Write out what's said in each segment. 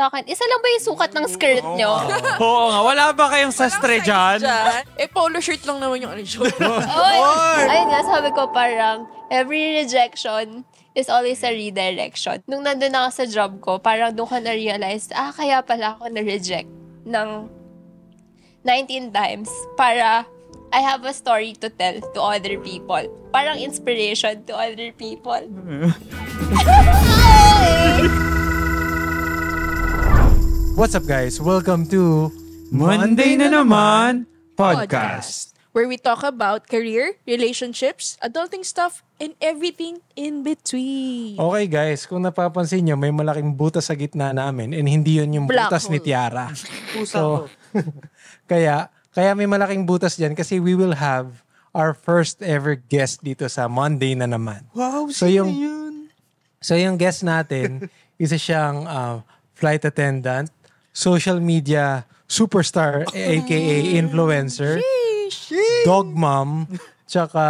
Takin, isa lang ba yung sukat ng skirt nyo? Oo nga, wala ba kayong sastre dyan? Eh, polo shirt lang naman yung ano Oy! Ayun nga, sabi ko parang, every rejection is always a redirection. Nung nandun ako sa job ko, parang doon ko na-realize, ah, kaya pala ako na-reject ng 19 times para I have a story to tell to other people. Parang inspiration to other people. What's up guys? Welcome to Monday na naman podcast where we talk about career, relationships, adulting stuff, and everything in between. Okay guys, kung napapansin nyo, may malaking butas sa gitna namin and hindi 'yon yung Black butas hole. ni Tiara. so, kaya, kaya may malaking butas diyan kasi we will have our first ever guest dito sa Monday na naman. Wow, so yung, yun? So yung guest natin, isa siyang uh, flight attendant social media superstar, aka influencer, Sheesh. dog mom, tsaka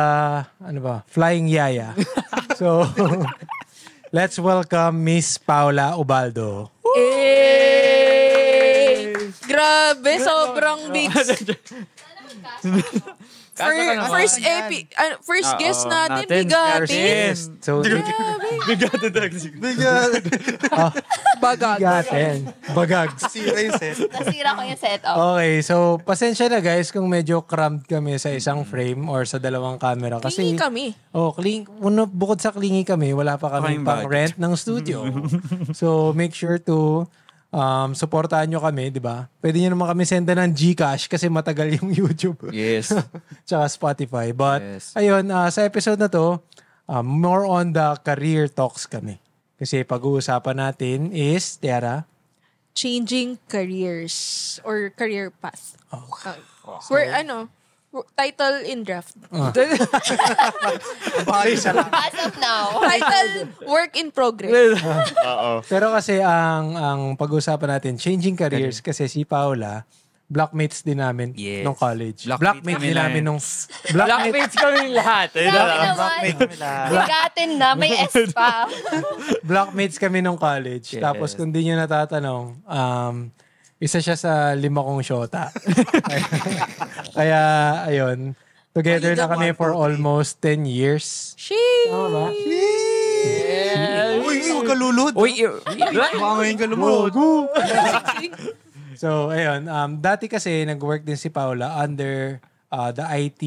ano ba, flying yaya. so, let's welcome Miss Paula Ubaldo. Hey! Grabe, sobrang bitch. first epi, uh, first Oo, guest natin, natin First bigatin. guest. So, Bigate talaga siguro. Bigat. Bagag. bigatin. Bagags. Sira yung set. Nasira ko yung setup. Oh. Okay, so pasensya na guys kung medyo cramped kami sa isang frame or sa dalawang camera kasi Kasi, kami. Oh, cling, uno, bukod sa clingy kami, wala pa kami Kaming pang rent ng studio. so make sure to Um, supportahan nyo kami, di ba? Pwede nyo naman kami senda ng Gcash kasi matagal yung YouTube. Yes. Tsaka Spotify. But, yes. ayun, uh, sa episode na to, um, more on the career talks kami. Kasi pag-uusapan natin is, Tiara? Changing careers or career path. Okay. Uh, so, oh. We're, ano, title in draft. Uh. As of now. title, work in progress. Uh, Pero kasi ang ang pag-uusapan natin, changing careers, kasi si Paula, blockmates din namin yes. nung college. Blackmates, blackmates din namin nung... blockmates kami lahat. Eh. kami lahat. Bigatin na, may S pa. blackmates kami nung college. Yes. Tapos kung di nyo natatanong, um, isa siya sa lima kong shota. Kaya, ayun. Together na kami for almost 10 years. Sheesh! Tama ba? Yeah. Uy, huwag ka lulod. Uy, baka ngayon ka lumulod. so, ayun. Um, dati kasi, nag-work din si Paula under uh, the IT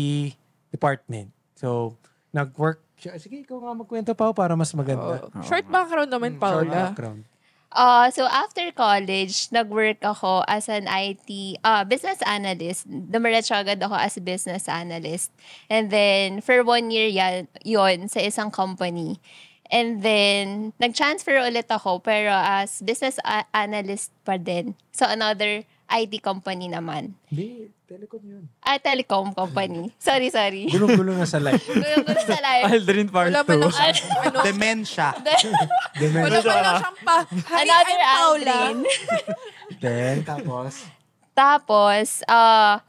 department. So, nag-work siya. Sige, ikaw nga magkwento pa para mas maganda. Oh. Short background naman, hmm, Paula. Short background. Uh, so after college, nag-work ako as an IT, uh, ah, business analyst. Dumiretso agad ako as business analyst. And then, for one year yan, yon sa isang company. And then, nag-transfer ulit ako pero as business analyst pa din. So another IT company naman. Hindi, telecom yun. Ah, telecom company. Sorry, sorry. Gulong-gulo na sa life. Gulong-gulo sa life. Aldrin part 2. Wala pa lang Dementia. Dementia. Wala pa lang siyang pa. Another I'm Then, tapos? Tapos, uh,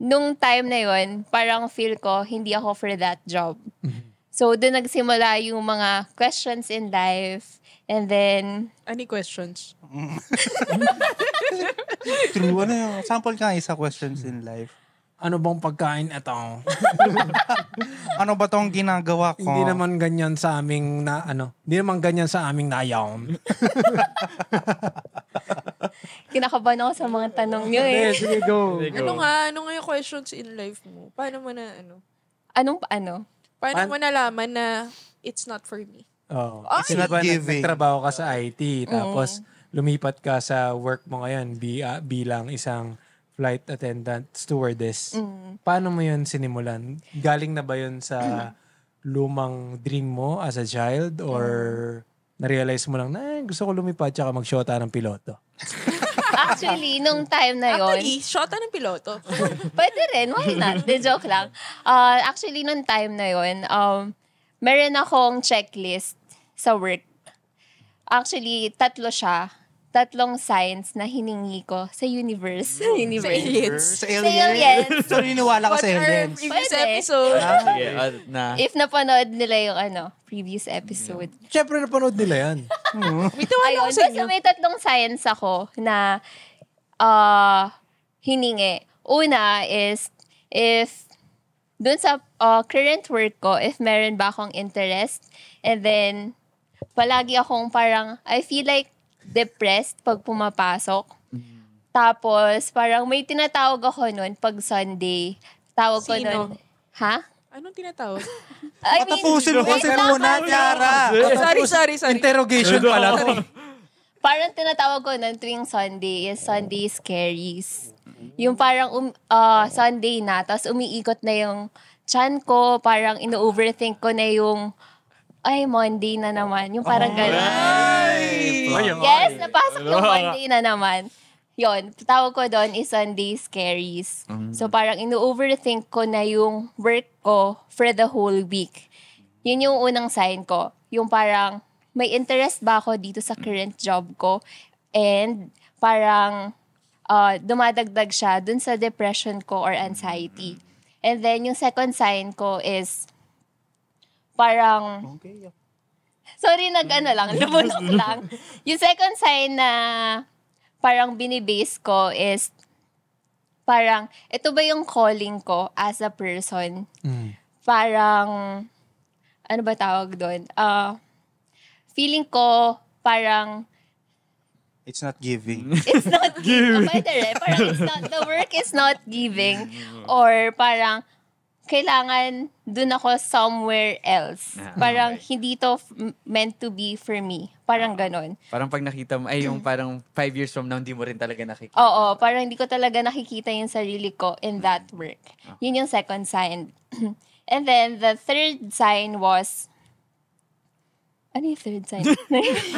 nung time na yun, parang feel ko, hindi ako for that job. Mm-hmm. So, doon nagsimula yung mga questions in life. And then... Any questions? True. Ano yung sample ka isa questions in life? Ano bang pagkain ito? ano ba tong ginagawa ko? Hindi naman ganyan sa aming na ano. Hindi naman ganyan sa aming nayaw. Kinakabahan ako sa mga tanong niyo eh. Sige, go. go. Ano nga? Ano nga yung questions in life mo? Paano mo na ano? Anong paano? Paano Pan- mo nalaman na it's not for me? Oh, oh it's not ba giving. nagtrabaho ka sa IT tapos mm. lumipat ka sa work mo ngayon bi- uh, bilang isang flight attendant stewardess. Mm. Paano mo 'yun sinimulan? Galing na ba 'yun sa lumang dream mo as a child or mm. na-realize mo lang na eh, gusto ko lumipat tsaka mag-shota ng piloto? Actually, nung time na yon Actually, shota ng piloto. pwede rin, why not? De joke lang. Uh, actually, nung time na yon um, meron akong checklist sa work. Actually, tatlo siya tatlong signs na hiningi ko sa universe. universe. Sa aliens. Sa aliens. Sa aliens. so, niniwala ka sa aliens. previous Pwede. episode. Ah, okay. Uh, na. If napanood nila yung ano, previous episode. Yeah. Siyempre, napanood nila yan. May tawala Ayun, sa inyo. may tatlong signs ako na uh, hiningi. Una is, if dun sa uh, current work ko, if meron ba akong interest, and then, palagi akong parang, I feel like depressed pag pumapasok. Mm. Tapos, parang may tinatawag ako noon pag Sunday. Tawag Sino? ko noon. Ha? Anong tinatawag? I mean, Patapusin mo kasi muna, Tiara. sorry, sorry, sorry. Interrogation pala. parang tinatawag ko noon tuwing Sunday is Sunday scaries. Yung parang um, uh, Sunday na, tapos umiikot na yung chan ko, parang ino-overthink ko na yung, ay, Monday na naman. Yung parang oh, gano'n. Ayun, yes, napasok yung Monday na naman. Yon, tawag ko doon is Sunday Scaries. Mm-hmm. So parang ino-overthink ko na yung work ko for the whole week. Yun yung unang sign ko. Yung parang, may interest ba ako dito sa current job ko? And parang uh, dumadagdag siya dun sa depression ko or anxiety. Mm-hmm. And then yung second sign ko is parang okay. Sorry, nag-ano lang, lubunok lang. Yung second sign na parang binibase ko is parang, ito ba yung calling ko as a person? Mm. Parang, ano ba tawag doon? Uh, feeling ko, parang, It's not giving. It's not giving. giving. Oh, eh. Parang it's not, the work is not giving. Mm. Or parang, kailangan dun ako somewhere else. Ah, parang okay. hindi to f- meant to be for me. Parang ah, ganon. Parang pag nakita mo, ay yung parang five years from now, hindi mo rin talaga nakikita. Oo, oh, parang hindi ko talaga nakikita yung sarili ko in that work. Okay. Ah. Yun yung second sign. and then the third sign was ano yung third sign?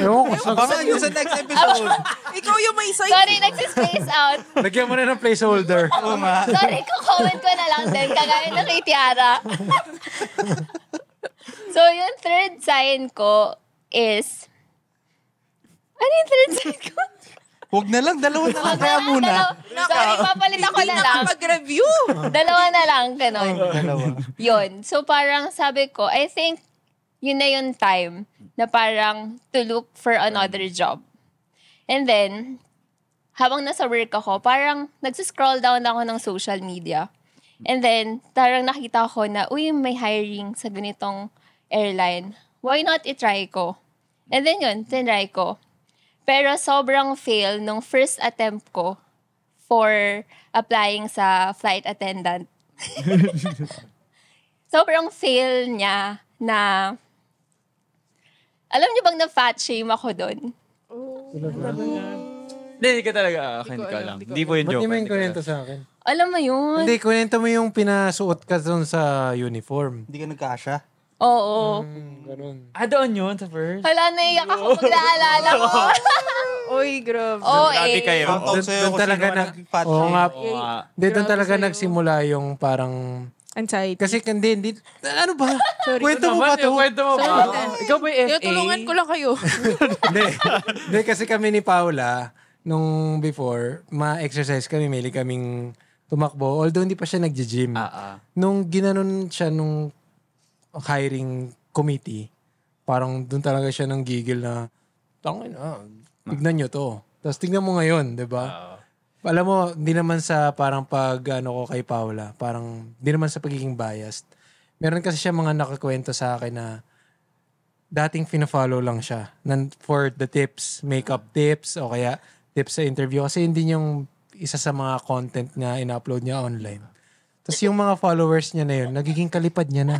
Ewan ko. Baka yun sa next episode. Ikaw yung may sign. Sorry, nagsispace out. Lagyan mo na ng placeholder. Oo nga. Sorry, kukomment ko na lang din. Kagaya na kay Tiara. so, yung third sign ko is... Ano yung third sign ko? Huwag na lang, dalawa na lang kaya muna. Dalawa, sorry, papalit ako na lang. Hindi review Dalawa na lang, ganun. Dalawa. Yun. So parang sabi ko, I think yun na yung time na parang to look for another mm. job. And then, habang nasa work ako, parang nagsiscroll down ako ng social media. And then, parang nakita ko na, uy, may hiring sa ganitong airline. Why not itry ko? And then yun, tinry ko. Pero sobrang fail nung first attempt ko for applying sa flight attendant. sobrang fail niya na alam niyo bang na-fat shame ako doon? Oh. Hindi, hindi ka talaga. Ah, hindi ko alam. Hindi po yung joke. Ba't mo ah, yung kunento sa akin? Alam mo yun. Hindi, kunento mo yung pinasuot ka doon sa uniform. Hindi ka nagkasya? Oo. Mm, ganun. Ah, doon yun sa first? Wala, naiyak ako pag naalala ko. Uy, grabe. Oo, eh. kayo. Doon talaga nag... Oo nga. Eh, hindi, doon talaga nagsimula yung parang anxiety. Kasi hindi, hindi, ano ba? Sorry. Kwento mo ba to? Kwento mo ba? Ikaw ba yung FA? Tulungan ko lang kayo. Hindi. Hindi, kasi kami ni Paula, nung before, ma-exercise kami, mili kaming tumakbo. Although hindi pa siya nag-gym. Ah, ah. Nung ginanon siya nung hiring committee, parang doon talaga siya nang gigil na, tangin na, tignan nyo to. Tapos tignan mo ngayon, di ba? Ah. Alam mo, hindi naman sa parang pag ano ko kay Paula, parang hindi naman sa pagiging biased. Meron kasi siya mga nakakwento sa akin na dating fina-follow lang siya for the tips, makeup tips o kaya tips sa interview kasi hindi yung isa sa mga content na in-upload niya online. Tapos yung mga followers niya na yun, nagiging kalipad niya na.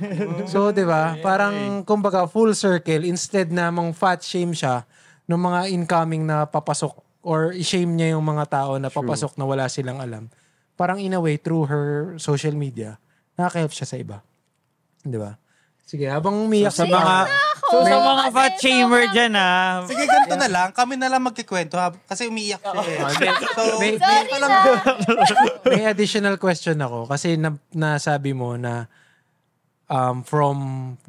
so, di ba? Parang, kumbaga, full circle. Instead na mong fat shame siya ng mga incoming na papasok or i-shame niya yung mga tao na papasok True. na wala silang alam, parang in a way, through her social media, nakaka-help siya sa iba. Di ba? Sige, habang umiyak so, sa mga... So, sa mga kasi fat shamer sobrang... dyan, ha? Ah. Sige, ganito na lang. Kami na lang magkikwento, ha? Kasi umiiyak siya, eh. so, may, may, may additional question ako. Kasi na, nasabi mo na um, from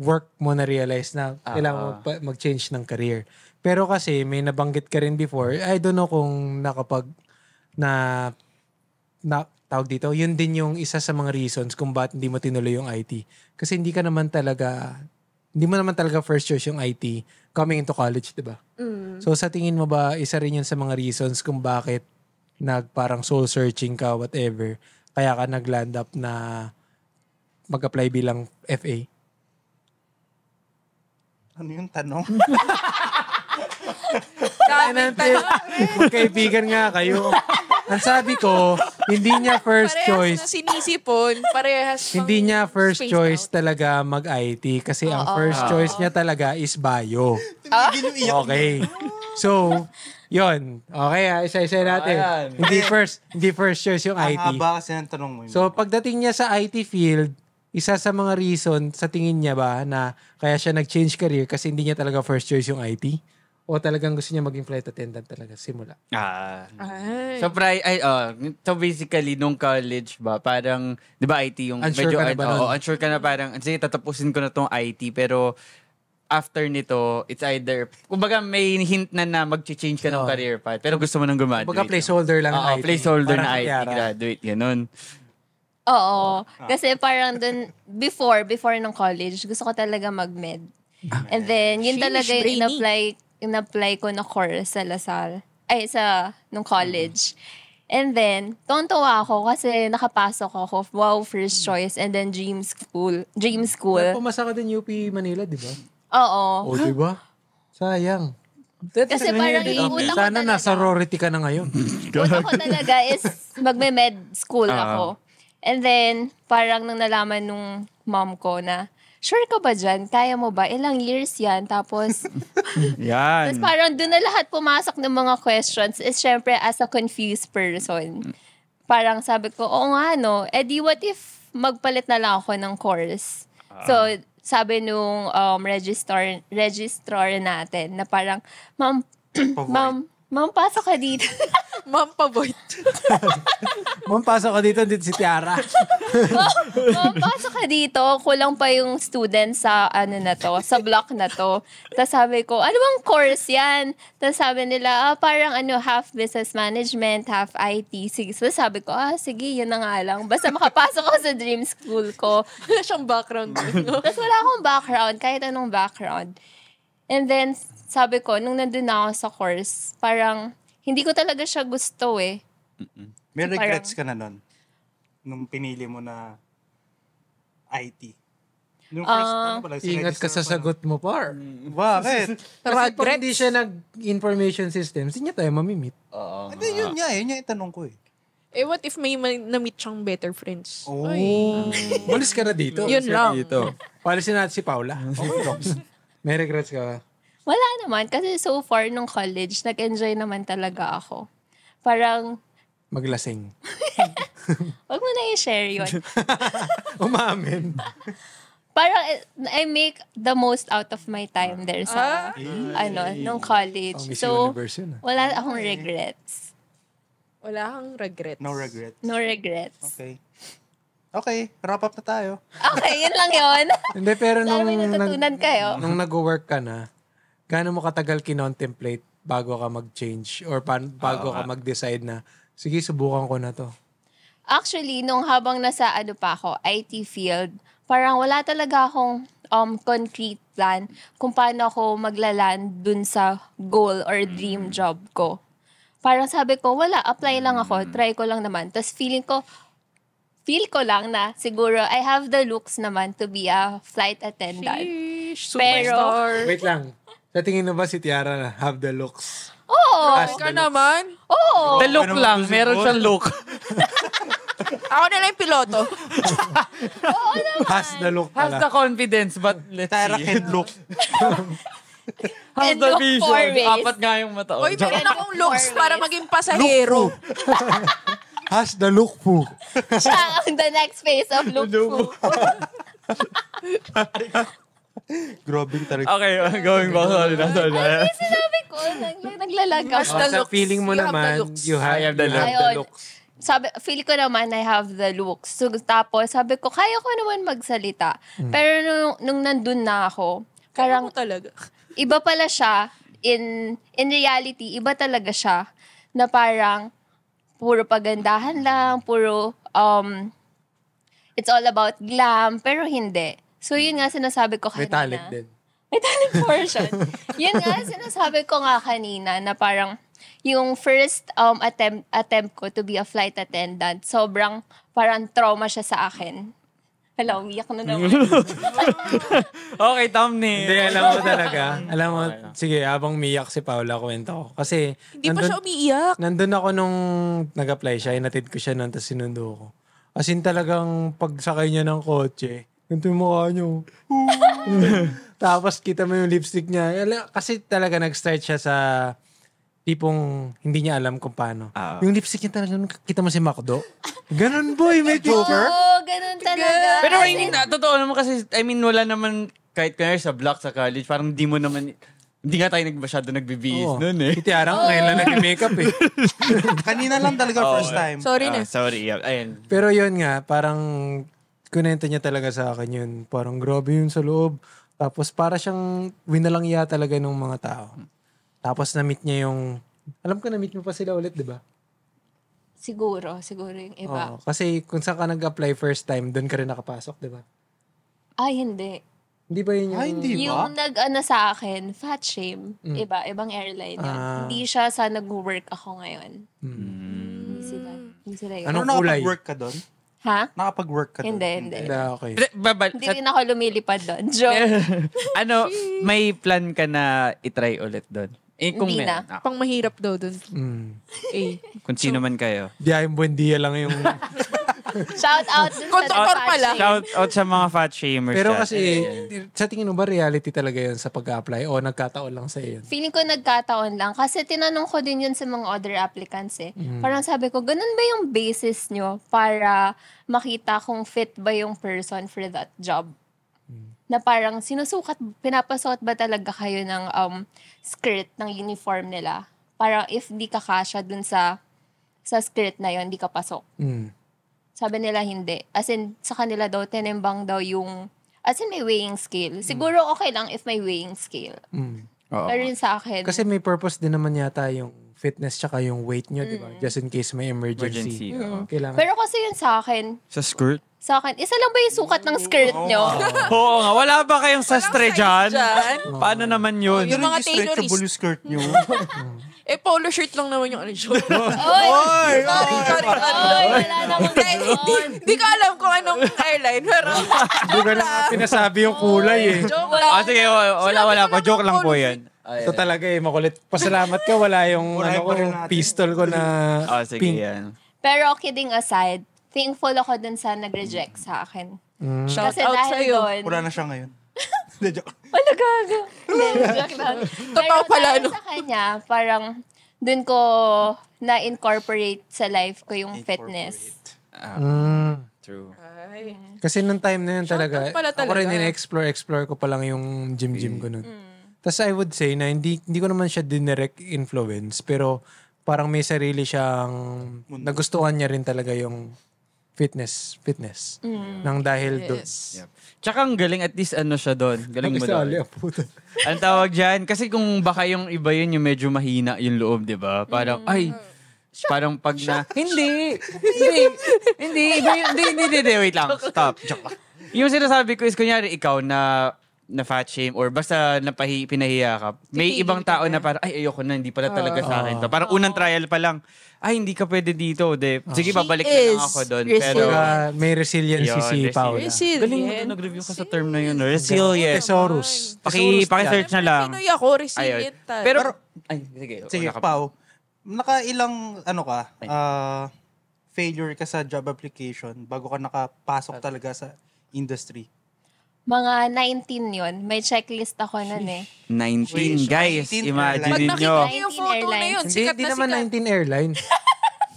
work mo na-realize na kailangan uh-huh. mag-change ng career. Pero kasi may nabanggit ka rin before. I don't know kung nakapag na na tawag dito, yun din yung isa sa mga reasons kung bakit hindi mo tinuloy yung IT. Kasi hindi ka naman talaga hindi mo naman talaga first choice yung IT coming into college, 'di ba? Mm. So sa tingin mo ba isa rin yun sa mga reasons kung bakit nagparang soul searching ka whatever kaya ka nagland up na mag-apply bilang FA? Ano yung tanong? Kainante, eh. magkaibigan nga kayo. Ang sabi ko, hindi niya first parehas choice. Parehas na sinisipon, parehas. Hindi niya first choice out. talaga mag-IT kasi oh, ang first oh, choice oh. niya talaga is bio. okay. So, yon Okay, ha? Ah, isa-isa natin. Ayan. Ah, hindi first, hindi first choice yung IT. Ang haba kasi ang tanong mo So, pagdating niya sa IT field, isa sa mga reason sa tingin niya ba na kaya siya nag-change career kasi hindi niya talaga first choice yung IT? o talagang gusto niya maging flight attendant talaga simula? Ah. Ay. So, pri- ay, uh, so basically, nung college ba, parang, di ba IT yung unsure medyo, ka na ano, ba oh, unsure ka na parang, sige, tatapusin ko na tong IT, pero after nito, it's either, kumbaga may hint na na mag-change ka ng oh. career path, pero gusto mo nang gumaduate. Kumbaga placeholder lang Oo, IT. placeholder na IT, yara. graduate, ganun. Oo. Ah. Kasi parang dun, before, before ng college, gusto ko talaga mag-med. Ah. And then, yun Sheesh, talaga yung in-apply in-apply ko na course sa Lasal. Ay, sa, nung college. And then, tontuwa ako kasi nakapasok ako. Wow, first choice. And then, dream school. Dream school. Pumasa ka din UP Manila, di ba? Oo. O, oh, di ba? Sayang. That's Kasi parang yung utak ko Sana nasa sorority ka na ngayon. Utak ko talaga is magme-med school ah. ako. And then, parang nung nalaman nung mom ko na sure ka ba dyan? Kaya mo ba? Ilang years yan? Tapos, yan. Tapos parang doon na lahat pumasok ng mga questions is syempre as a confused person. Parang sabi ko, oo nga no, eh di what if magpalit na lang ako ng course? Uh, so, sabi nung um, registrar, registrar natin na parang, ma'am, ma'am, Ma'am, pasok ka dito. Ma'am, paboy. Ma'am, pasok ka dito. Dito si Tiara. Oh, ma'am, pasok ka dito. Kulang pa yung student sa ano na to, sa block na to. Tapos sabi ko, ano bang course yan? Tapos sabi nila, ah, parang ano, half business management, half IT. Sige. So sabi ko, ah, sige, yun na nga lang. Basta makapasok ako sa dream school ko. Wala siyang background. Tapos wala akong background, kahit anong background. And then, sabi ko, nung nandun ako sa course, parang, hindi ko talaga siya gusto eh. Mm-mm. May regrets parang, ka na nun? Nung pinili mo na IT? Nung first, uh, ano pala, ingat ka sa sagot mo, par. Mm, bakit? Kasi pag hindi siya nag-information systems, hindi niya tayo mamimit. Oo. Uh, Hindi, yun niya, Yun nga eh. itanong ko eh. Eh, what if may na-meet siyang better friends? Oh. Balis ka na dito. yun lang. Dito. Palisin natin si Paula. Okay. May regrets ka ba? Wala naman. Kasi so far nung college, nag-enjoy naman talaga ako. Parang... Maglasing. Huwag mo na i-share yun. Umamin. Parang eh, I make the most out of my time there sa, ah. ano, nung college. Oh, so, yun, ah. wala akong regrets. Wala akong regrets. No regrets. No regrets. Okay. Okay, wrap up na tayo. Okay, yun lang yun. Hindi, pero nung... Sana may natutunan nag, kayo. Nung nag-work ka na, gaano mo katagal kinontemplate bago ka mag-change or pa- bago Oo ka ah. mag-decide na, sige, subukan ko na to. Actually, nung habang nasa ano pa ako, IT field, parang wala talaga akong um, concrete plan kung paano ako maglaland dun sa goal or dream mm. job ko. Parang sabi ko, wala, apply lang ako, mm. try ko lang naman. Tapos feeling ko, feel ko lang na siguro I have the looks naman to be a flight attendant. Sheesh, Pero- Wait lang. Natingin na ba si Tiara have the looks? Oo. As Grabe ka naman. Oo. The look Ano lang. Meron siyang look. Ako na lang yung piloto. Oo naman. Has the look Has the confidence, but let's Tara see. can look. Has the look vision. for Apat nga yung mata. Oh. Uy, meron akong looks para maging pasahero. Has the look po. Siya ang the next phase of look Fu. Grabe talaga. Okay, going back on. Nasa na. Ano yung sinabi ko? Naglalag ako. Basta sa feeling mo naman, you have the, oh, looks. Sabi, feel ko naman I have the looks. So, tapos, sabi ko, kaya ko naman magsalita. Hmm. Pero nung, nung nandun na ako, parang, talaga. iba pala siya. In, in reality, iba talaga siya. Na parang, puro pagandahan lang, puro, um, it's all about glam, pero hindi So, yun nga sinasabi ko kanina. May talent din. May talent portion. yun nga sinasabi ko nga kanina na parang yung first um, attempt, attempt ko to be a flight attendant, sobrang parang trauma siya sa akin. Hala, umiyak na naman. okay, thumbnail. Hindi, alam mo talaga. Alam mo, okay. sige, habang umiyak si Paula, kwento ko. Kasi, Hindi nandun, pa siya umiiyak. Nandun ako nung nag-apply siya, inatid ko siya nung, tapos sinundo ko. As in talagang pagsakay niya ng kotse, ganito yung mukha niyo. Tapos kita mo yung lipstick niya. Kasi talaga nag-start siya sa tipong hindi niya alam kung paano. Uh, yung lipstick niya talaga, kita mo si Makdo. Ganun boy, may joker. Oo, oh, ganun talaga. Pero I mean, ah, totoo naman kasi, I mean, wala naman, kahit kaya sa block sa college, parang di mo naman, hindi nga tayo nag masyado nagbibihis oh. noon eh. Kitiara ko, oh. ngayon lang nag-makeup eh. Kanina lang talaga oh, first time. Sorry na. Ah, sorry, yeah. Ayun. Pero yun nga, parang kunento niya talaga sa akin yun. Parang grabe yun sa loob. Tapos para siyang winalangya talaga ng mga tao. Tapos na-meet niya yung... Alam ko na-meet mo pa sila ulit, di ba? Siguro. Siguro yung iba. Oo, kasi kung saan ka nag-apply first time, doon ka rin nakapasok, di ba? Ay, ah, hindi. Hindi ba yun yung... Ay, ah, hindi ba? Yung nag-ano sa akin, fat shame. Mm. Iba, ibang airline yun. Ah. Hindi siya sa nag-work ako ngayon. Mm. Hindi sila. Hindi sila yun. Anong Ano kulay? work ka doon? Ha? Nakapag-work ka doon? Hindi, hindi. Na, okay. Babal- Hindi rin ako lumilipad doon. Joke. ano, may plan ka na itry ulit doon? Eh, kung Hindi meron. Ah, Pang mahirap daw dun. Mm. Eh. kung sino man kayo. Di ay Buendia lang yung Shout out dun sa Conductor pala. Shout out sa mga fat shamers. Pero dyan. kasi, sa tingin mo ba reality talaga yun sa pag-apply o nagkataon lang sa yun? Feeling ko nagkataon lang. Kasi tinanong ko din yun sa mga other applicants eh. Mm. Parang sabi ko, ganun ba yung basis nyo para makita kung fit ba yung person for that job? Mm. Na parang sinusukat, pinapasukat ba talaga kayo ng um, skirt, ng uniform nila? Parang if di ka kasya dun sa sa skirt na yon di ka pasok. Mm. Sabi nila hindi. As in, sa kanila daw, tenembang daw yung, as in may weighing scale. Mm. Siguro okay lang if may weighing scale. Mm. Oo. Pero yun sa akin. Kasi may purpose din naman yata yung fitness tsaka yung weight nyo, mm. di ba? Mm. Just in case may emergency. emergency mm. Kailangan. Pero kasi yun sa akin. Sa skirt? Sa akin. Isa lang ba yung sukat ng skirt nyo? Oo oh. oh, nga. Wala ba kayong sastre dyan? dyan? Paano naman yun? Oh, yung, yung mga tailorist. Stretchable yung skirt nyo. Mm. Eh, polo shirt lang naman yung ano joke. Oy! Oy! Sorry, sorry. Oy, wala namang Hindi ko alam kung anong airline, pero... Hindi ko lang pinasabi yung kulay eh. Joke ah, lang. Ah, sige, wala, wala pa. Joke lang po yan. Ay, ah, so talaga eh, makulit. Pasalamat ka, wala yung ano, ko, pistol ko na oh, sige, pink. Yan. Pero kidding aside, thankful ako dun sa nag-reject sa akin. Mm. Shout Kasi out dahil sa'yo. Doon, na siya ngayon. Hindi, joke. Wala gago. Hindi, joke lang. Totoo pala, no? Sa kanya, parang dun ko na-incorporate sa life ko yung fitness. Ah, mm. True. Ay. Kasi nung time na yun talaga, pala talaga. ako rin in-explore, explore ko pa lang yung gym-gym mm. ko nun. Mm. Tapos I would say na hindi, hindi ko naman siya direct influence, pero parang may sarili siyang nagustuhan niya rin talaga yung fitness fitness mm. nang dahil yes. doon. Yep. Tsaka ang galing at least ano siya doon. Galing mo doon. ang tawag diyan kasi kung baka yung iba yun yung medyo mahina yung loob, 'di ba? Parang mm. ay Shut, parang pag na shut, hindi hindi hindi hindi hindi hindi wait lang stop joke lang yung sinasabi ko is kunyari ikaw na na fat shame or basta napahi, pinahiya ka, may Titigil ibang tao na parang, ay, ayoko na, hindi pala talaga sa akin to. Parang unang trial pa lang, ay, hindi ka pwede dito. De, ah. sige, babalik na lang ako doon. Pero, Saka may resiliency Yun, si resi- Paula. Resilient. Galing mo to, nag-review ka sa term na yun. no? Resilient. Thesaurus. Paki, paki search na lang. Pinoy ako, resilient Pero, ay, sige. Sige, Pau. Nakailang, ano ka, uh, failure ka sa job application bago ka nakapasok talaga sa industry. Mga 19 yon May checklist ako nun eh. 19, guys. 19 Imagine airlines. nyo. Pag nakita yung photo na yun, sikat hindi na naman 19 airlines.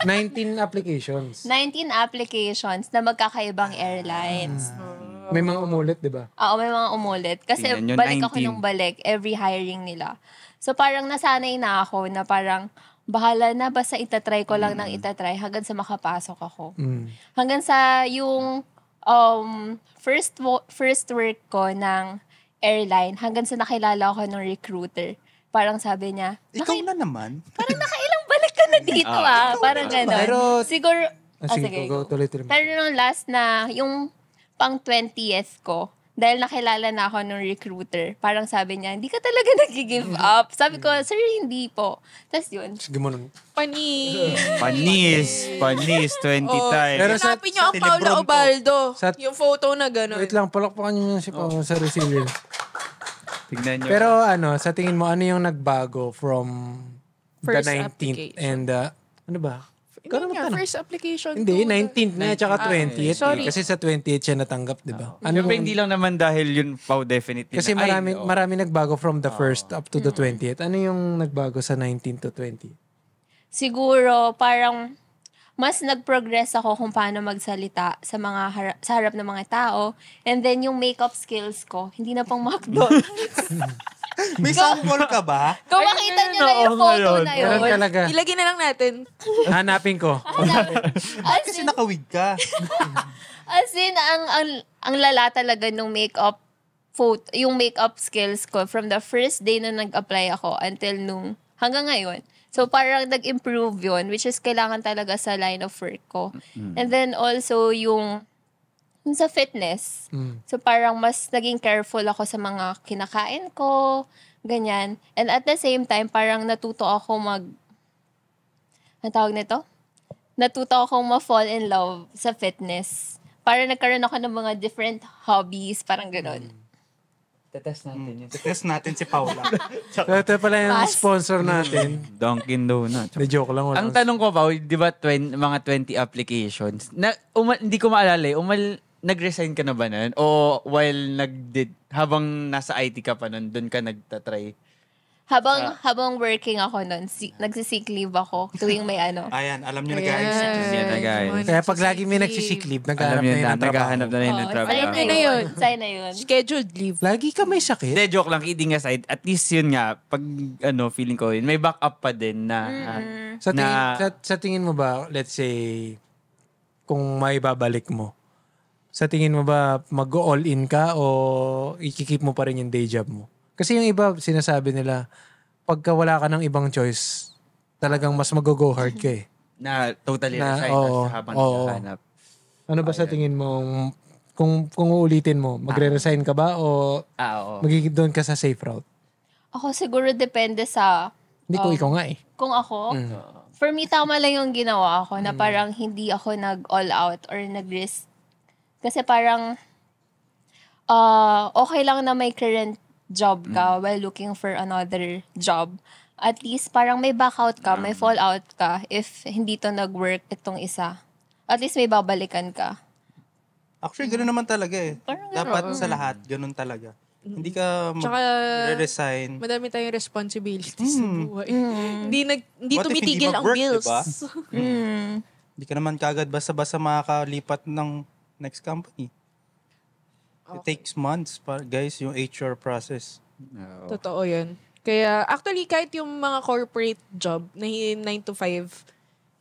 19 applications. 19 applications na magkakaibang ah. airlines. Hmm. May mga umulit, di ba? Oo, may mga umulit. Kasi nyo, balik ako nung balik every hiring nila. So parang nasanay na ako na parang bahala na basta itatry ko lang hmm. ng itatry hanggang sa makapasok ako. Mm. Hanggang sa yung um, first, wo- first work ko ng airline hanggang sa nakilala ko ng recruiter. Parang sabi niya, Ikaw na naman. parang nakailang balik ka na ah, dito ah. Parang gano'n. Pero- Siguro, Ah, ah sige, go, go, tuloy, tuloy. Pero nung last na, yung pang 20th ko, dahil nakilala na ako nung recruiter, parang sabi niya, hindi ka talaga nag-give up. Sabi ko, sir, hindi po. Tapos yun. Sige mo nun. Panis. Panis. Panis, 20 oh, times. Pero sa, Hanapin niyo ang Paula Obaldo. Sa, yung photo na gano'n. Wait lang, palakpakan niyo si Paula oh. sa resilience. Tignan niyo. Pero ano, sa tingin mo, ano yung nagbago from First the 19th and the, uh, ano ba? Hindi nga, first application. Hindi, 19th na, tsaka 20th. Ah, eh. sorry. Eh. Kasi sa 28 th siya natanggap, di ba? Ano Siyempre, hindi lang naman dahil yun pau definitely. Kasi na, marami, ay, oh. nagbago from the first up to the 20th. Ano yung nagbago sa 19th to 20th? Siguro, parang mas nag-progress ako kung paano magsalita sa mga harap, sa harap ng mga tao. And then yung makeup skills ko, hindi na pang McDonald's. May sample ka ba? Kung makita nyo na yung photo ngayon. na yun, talaga. ilagay na lang natin. Hanapin ko. As Kasi nakawig ka. as in, ang, ang, ang lala talaga ng makeup photo, yung makeup skills ko from the first day na nag-apply ako until nung, hanggang ngayon. So parang nag-improve yon which is kailangan talaga sa line of work ko. Mm-hmm. And then also yung dun sa fitness. Mm. So parang mas naging careful ako sa mga kinakain ko, ganyan. And at the same time, parang natuto ako mag... Ang tawag nito? Natuto ako ma-fall in love sa fitness. Para nagkaroon ako ng mga different hobbies, parang ganun. Mm. Tetest natin mm. yun. Tetest natin si Paula. so, ito pala yung sponsor natin. Dunkin Donuts. Hindi, joke lang. Ang tanong ko, Pao, di ba twen- mga 20 applications? Na, uma- hindi ko maalala eh. Umal- nag-resign ka na ba nun? O while nag habang nasa IT ka pa nun, doon ka nagtatry? Habang uh, habang working ako noon, si, nagsisick leave ako tuwing may ano. Ayan, alam niyo na guys. Ayan na guys. Kaya pag lagi may nagsisick leave, naghahanap na yun ng trabaho. na yun ng trabaho. Ayan na yun. Sign na yun. Scheduled leave. Lagi ka may sakit. Hindi, joke lang. Kidding aside. At least yun nga, pag ano, feeling ko yun, may backup pa din na... Mm. Sa, tingin, na sa, sa tingin mo ba, let's say, kung may babalik mo, sa tingin mo ba mag-all in ka o ikikip mo pa rin yung day job mo? Kasi yung iba sinasabi nila pagka wala ka ng ibang choice, talagang mas mag-go hard ka eh. na totally na, resign oh, habang oh, naghahanap. Ano ba sa tingin mo kung kung uulitin mo, ah. magre-resign ka ba o ah, oo. magiging doon ka sa safe route? Ako siguro depende sa hindi um, ko ikaw nga eh. Kung ako, mm. for me tama lang yung ginawa ko na mm. parang hindi ako nag all out or nag-risk kasi parang, uh, okay lang na may current job ka mm. while looking for another job. At least parang may back out ka, mm. may out ka if hindi to nag-work itong isa. At least may babalikan ka. Actually, ganoon naman talaga eh. Parang Dapat mm. ganun. sa lahat, ganoon talaga. Mm. Hindi ka mag-resign. Madami tayong responsibilities mm. sa buhay. Mm. hindi, nag, hindi What tumitigil hindi ang bills. Diba? mm. Hindi ka naman kagad basta-basta makakalipat ng next company. Okay. It takes months, pa, guys, yung HR process. No. Totoo yun. Kaya, actually, kahit yung mga corporate job na 9 to 5,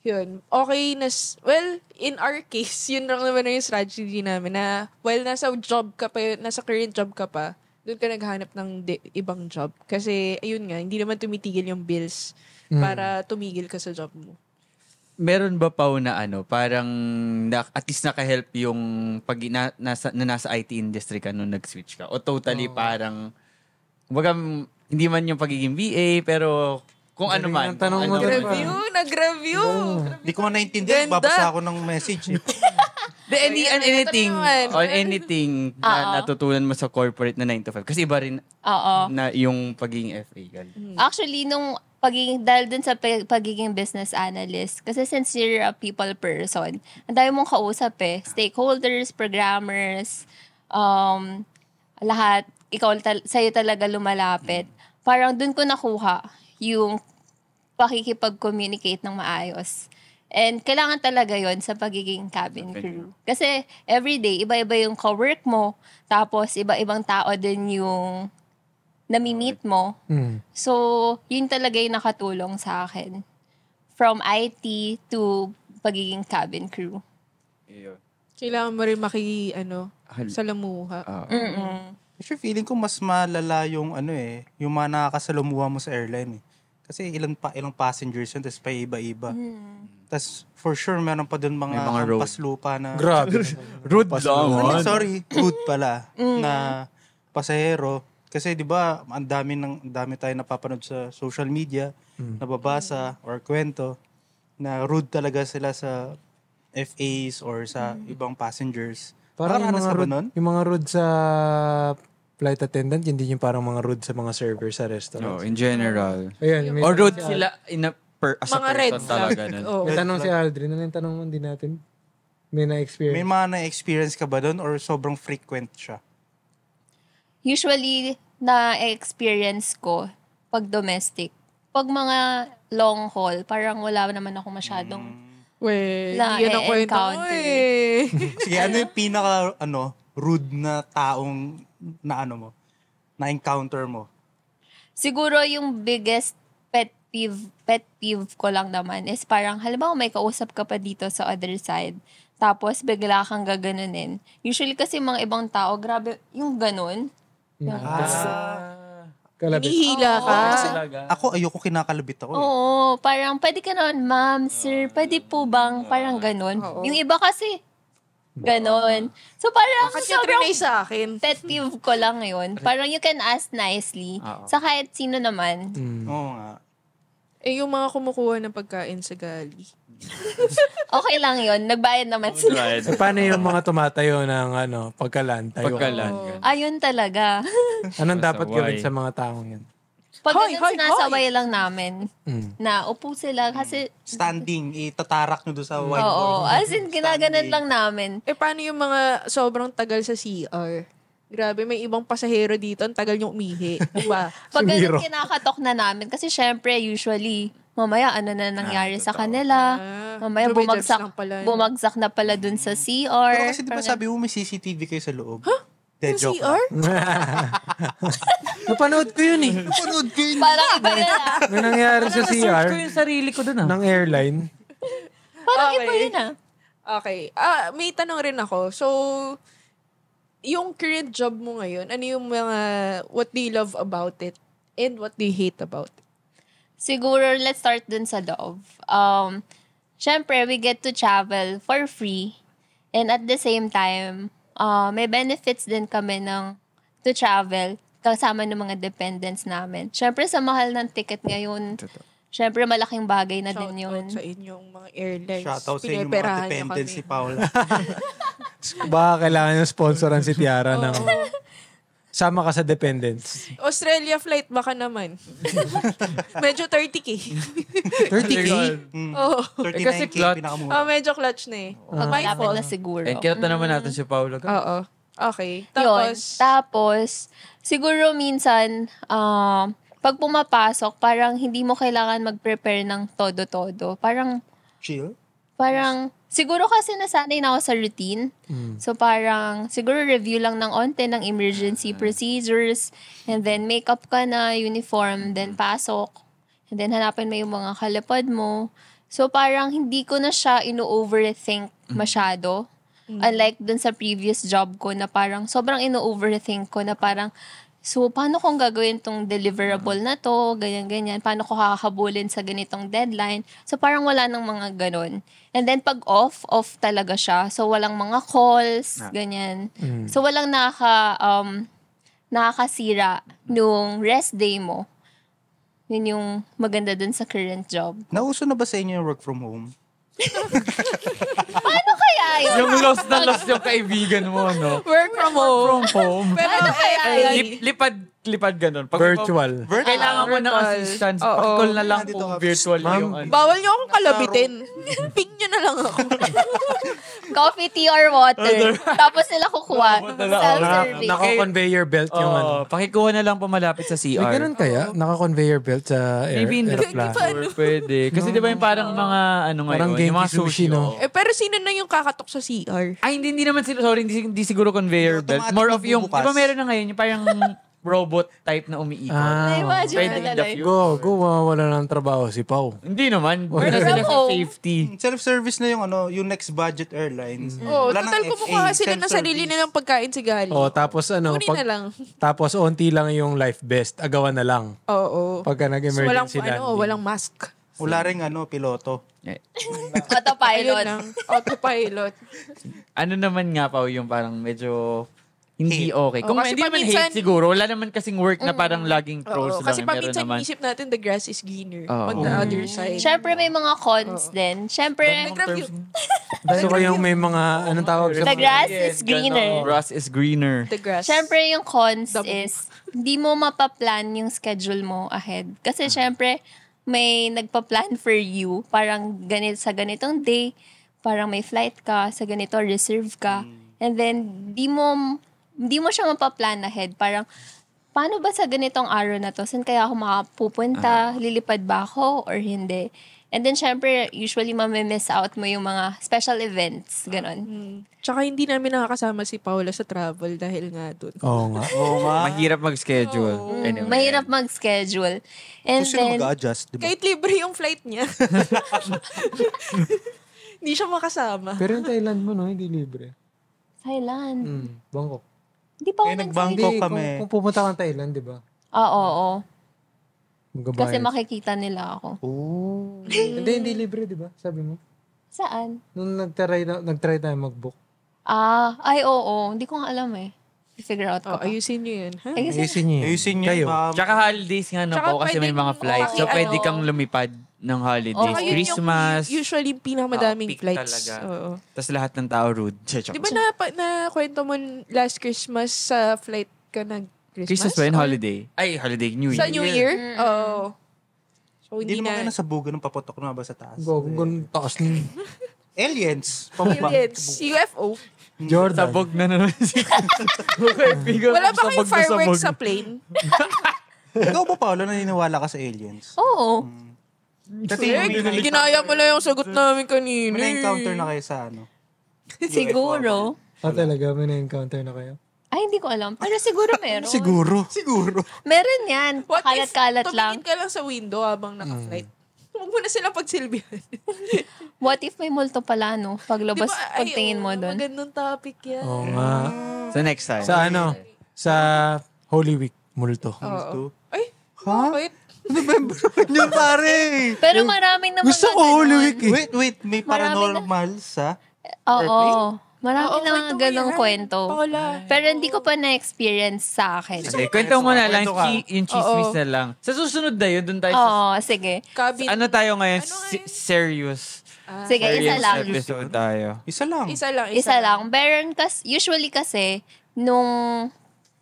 yun, okay na, well, in our case, yun lang naman na yung strategy namin na, well, nasa job ka pa, nasa current job ka pa, doon ka naghanap ng di- ibang job. Kasi, ayun nga, hindi naman tumitigil yung bills mm. para tumigil ka sa job mo meron ba pa na ano, parang na, at least naka-help yung pag na, nasa, na nasa IT industry ka nung nag-switch ka? O totally oh. parang, kumbaga, hindi man yung pagiging VA, pero kung ano man. Tanong ano, mo nag-review, ano. nag-review. Hindi ko man naintindihan, babasa ako ng message. Eh. The any and anything on anything na natutunan mo sa corporate na 9 to 5 kasi iba rin Uh-oh. na yung pagiging FA ganun. Actually nung pagiging, dahil dun sa pagiging business analyst, kasi since you're a people person, ang dami mong kausap eh. Stakeholders, programmers, um, lahat, ikaw, tal- sa'yo talaga lumalapit. Parang dun ko nakuha yung pakikipag-communicate ng maayos. And kailangan talaga yon sa pagiging cabin okay. crew. Kasi every day, iba-iba yung co-work mo. Tapos, iba-ibang tao din yung nami-meet mo. Mm. So, yun talaga yung nakatulong sa akin. From IT to pagiging cabin crew. Iyon. Kailangan mo rin maki, ano, Hal- salamuha. Uh, Mm-mm. Actually, feeling ko mas malala yung, ano eh, yung mga nakakasalamuha mo sa airline eh. Kasi ilang, pa, ilang passengers yun, tapos pa iba-iba. Mm. Tapos for sure meron pa doon mga, mga paslupa na... Grabe. Rude lang. sorry, food pala. Mm. na pasahero. Kasi 'di ba, ang dami ng dami tayo napapanood sa social media, mm. nababasa or kwento na rude talaga sila sa FAs or sa mm. ibang passengers. Parang yung mga, rude, yung mga rude sa flight attendant, hindi yung parang mga rude sa mga server sa restaurant. No, in general. Ayun, may or rude sila in a per, as mga a person talaga. Nun. oh. May tanong si Aldrin, ano yung tanong mo, hindi natin? May na-experience. May mga na-experience ka ba doon or sobrang frequent siya? usually na-experience ko pag domestic. Pag mga long haul, parang wala naman ako masyadong mm. Weh, na yan ang kwento eh. Sige, ano yung pinaka, ano, rude na taong na ano mo, na encounter mo? Siguro yung biggest pet peeve, pet peeve ko lang naman is parang, halimbawa may kausap ka pa dito sa other side, tapos bigla kang gaganunin. Usually kasi mga ibang tao, grabe, yung ganun, Yeah. Ah. Kalabit. Hinihila ka. ako, ayoko kinakalabit ako. Eh. Oo, parang pwede ka noon, ma'am, sir, pwede po bang parang ganun? Oo. Yung iba kasi, ganun. So parang Bakit sobrang sa akin? pet peeve ko lang yun. Parang you can ask nicely Oo. sa kahit sino naman. Mm. Oo nga. Eh, yung mga kumukuha ng pagkain sa gali. okay lang yon Nagbayad naman sila. so, paano yung mga tumatayo ng ano, pagkalan? Tayo? Oh. Ayun talaga. Anong dapat gawin sa mga taong yun? Pag hoy, hoy, sinasaway hoy. lang namin, mm. na upo sila kasi... Mm. Standing, itatarak nyo doon sa whiteboard. Oo, as in, ginaganan lang namin. Eh, paano yung mga sobrang tagal sa CR? Grabe, may ibang pasahero dito. Ang tagal niyong umihi. Diba? Pag ganun, kinakatok na namin. Kasi syempre, usually, mamaya ano na nangyari ah, sa kanila, ah, mamaya so bumagsak, pala, bumagsak na pala dun sa mm. CR. Pero kasi di ba sabi mo may CCTV kayo sa loob? Huh? Dead yung CR? Napanood ko yun eh. Napanood ko yun. Parang iba na. May nangyari sa CR. Parang ko yung sarili ko dun ah. Ng airline. Parang okay. iba yun ah. Okay. Ah, may tanong rin ako. So, yung current job mo ngayon, ano yung mga, what do you love about it? And what do you hate about it? Siguro, let's start dun sa Dove. Um, syempre, we get to travel for free. And at the same time, uh, may benefits din kami ng to travel kasama ng mga dependents namin. Syempre, sa mahal ng ticket ngayon, Totoo. Siyempre, malaking bagay na Shout din yun. Shoutout sa inyong mga airlines. Shoutout sa inyong mga dependents si Paula. Baka kailangan yung sponsoran si Tiara oh, ng... Sama ka sa dependents. Australia flight baka naman. medyo 30k. 30k? Mm. Oo. Oh. 39k, kasi clutch. pinakamura. Oh, medyo clutch na eh. Uh, My fault. na siguro. And kinata naman mm. natin si Paolo. Oo. Okay. Tapos? Yun. Tapos, siguro minsan, uh, pag pumapasok, parang hindi mo kailangan mag-prepare ng todo-todo. Parang... Chill? Parang, siguro kasi nasanay na ako sa routine. Mm. So parang, siguro review lang ng onte ng emergency ah. procedures. And then makeup ka na, uniform, hmm. then pasok. And then hanapin mo yung mga kalapad mo. So parang hindi ko na siya ino-overthink hmm. masyado. Mm. Unlike dun sa previous job ko na parang sobrang ino-overthink ko na parang So, paano kong gagawin tong deliverable na to, ganyan-ganyan, paano ko kakabulin sa ganitong deadline. So, parang wala nang mga ganun. And then, pag off, off talaga siya. So, walang mga calls, ganyan. Mm. So, walang nakaka, um, nakakasira nung rest day mo. Yun yung maganda dun sa current job. Nauso na ba sa inyo yung work from home? paano kaya yun? Yung lost na lost yung kaibigan mo, no? Work from home. From home. Pero ano kaya yun? Lip, lipad, lipad ganun. Pag, virtual. Pag, kailangan mo ng assistance. Oh, Pakol na lang kung virtual yung ano. Bawal niyo akong kalabitin. Ping niyo na lang ako. Coffee, tea, or water. Tapos sila kukuha. Self-service. Naka-conveyor belt yung ano. Pakikuha na lang malapit sa CR. May ganun kaya? Naka-conveyor belt sa air, Maybe airplane. Pwede. Kasi di ba yung parang mga ano ngayon? Parang yung mga sushi, no? Eh, pero sino na yung nakakatok sa CR. Ay, hindi, hindi naman sila, sorry, hindi, hindi siguro conveyor Hindi, belt. More of yung, di mabubukas. ba meron na ngayon, yung parang robot type na umiikot. Ah, Na-imagine na in go, go, mawawala ng trabaho si Pau. Hindi naman. Pwede sila safety. Hmm, self-service na yung ano, yung next budget airlines. Mm. Hmm. Oh, Wala nang total kumukuha FA, sila na sarili na service pagkain si Gali. Oh, tapos ano, Kunin na lang. tapos onti lang yung life vest, agawan na lang. Oo. Pagka nag-emergency walang, ano, landing. ano, walang mask. Wala rin ano, piloto. Eh, Autopilot. Ayun lang. Autopilot. ano naman nga pa yung parang medyo hindi okay. Kung Oo, kasi hindi naman paminsan- hate siguro, wala naman kasing work na mm. parang laging pros Oo, lang. kasi yung meron paminsan isip natin the grass is greener Oo. on the other mm. side. Siyempre, may mga cons din. Siyempre, Nag-review. Gusto ko yung may mga, anong tawag sa The grass is greener. The Grass is greener. The grass. Siyempre, yung cons Double. is, hindi mo mapaplan yung schedule mo ahead. Kasi hmm. siyempre, may nagpa-plan for you, parang ganit sa ganitong day, parang may flight ka, sa ganito reserve ka. Mm. And then, di mo, di mo siya mapa-plan ahead. Parang, paano ba sa ganitong araw na to? Saan kaya ako makapupunta? Uh-huh. Lilipad ba ako or hindi? And then, syempre, usually, mamimiss out mo yung mga special events, ganun. Mm. Tsaka hindi namin nakakasama si Paula sa travel dahil nga doon. Oo nga. Oo nga. Mahirap mag-schedule. Oh. Anyway. Mahirap mag-schedule. And Kasi then, mag-adjust, diba? Kahit libre yung flight niya. hindi siya makasama. Pero yung Thailand mo, no? Hindi libre. Thailand? Mm, Bangkok. Hindi pa ako eh, nag-Bangkok kami. Kung, kung pumunta ka Thailand, di ba? Ah, oo, oo. Magbabayad. Kasi makikita nila ako. Oh. hindi, hindi libre, di ba? Sabi mo. Saan? Nung nag-try, na, nag-try tayo mag-book. Ah, ay oo. Oh, oh. Hindi ko nga alam eh. I-figure out ko. Oh, pa. ayusin nyo yun. Huh? Ayusin, ayusin nyo yun. Ayusin nyo yun. Tsaka holidays nga na po kasi may mga flights. So, ano, pwede kang lumipad ng holidays. Oh, Christmas. Yung, usually, pinakamadaming oh, flights. Talaga. Oo. Tapos lahat ng tao rude. Di ba na, na kwento mo last Christmas sa flight ka nag Christmas, Christmas ba yun? Holiday? Ay, holiday. New Year. Sa New Year? Oo. Oh. So, hindi, hindi na. Hindi mo nasabugan ng papotok na ba sa taas? Gagong eh. taas ni... Aliens. Aliens. UFO. Jordan. Sabog na naman si Wala ba kayong fireworks sa plane? Ikaw ba, Paolo, naniniwala ka sa aliens? Oo. Mm. Dati, eh, ginaya mo lang yung sagot namin kanina. May na-encounter na kayo sa ano? Siguro. Ah, talaga? May na-encounter na kayo? Ay, hindi ko alam. Pero siguro meron. siguro. Siguro. Meron yan. Kalat-kalat lang. Tumingin ka lang sa window habang naka-flight. Mm. Huwag mo na silang pagsilbihan. What if may multo pala, no? Paglabas, diba, ay, pagtingin mo doon. Magandang topic yan. Oo nga. Mm. So next time. Sa ano? Sa Holy Week, multo. Oo. Multo? Ay, ha? bakit? November niyo pare. Pero maraming naman Gusto ko Holy Week eh. Wait, wait. May Marami paranormal na. sa eh, Oo. Marami Oo, na mga ganong kwento. Paula. Pero hindi ko pa na-experience sa akin. Sige, kwento mo na lang, Kwento yung chismis Oo. na lang. Sa susunod na yun, dun tayo sa... Oo, sige. Cabin. Ano tayo ngayon? Ano ngayon? Si- serious. Ah. Sige, isa lang. episode tayo. Isa lang. Isa lang. Isa, lang. Meron kas, usually kasi, nung,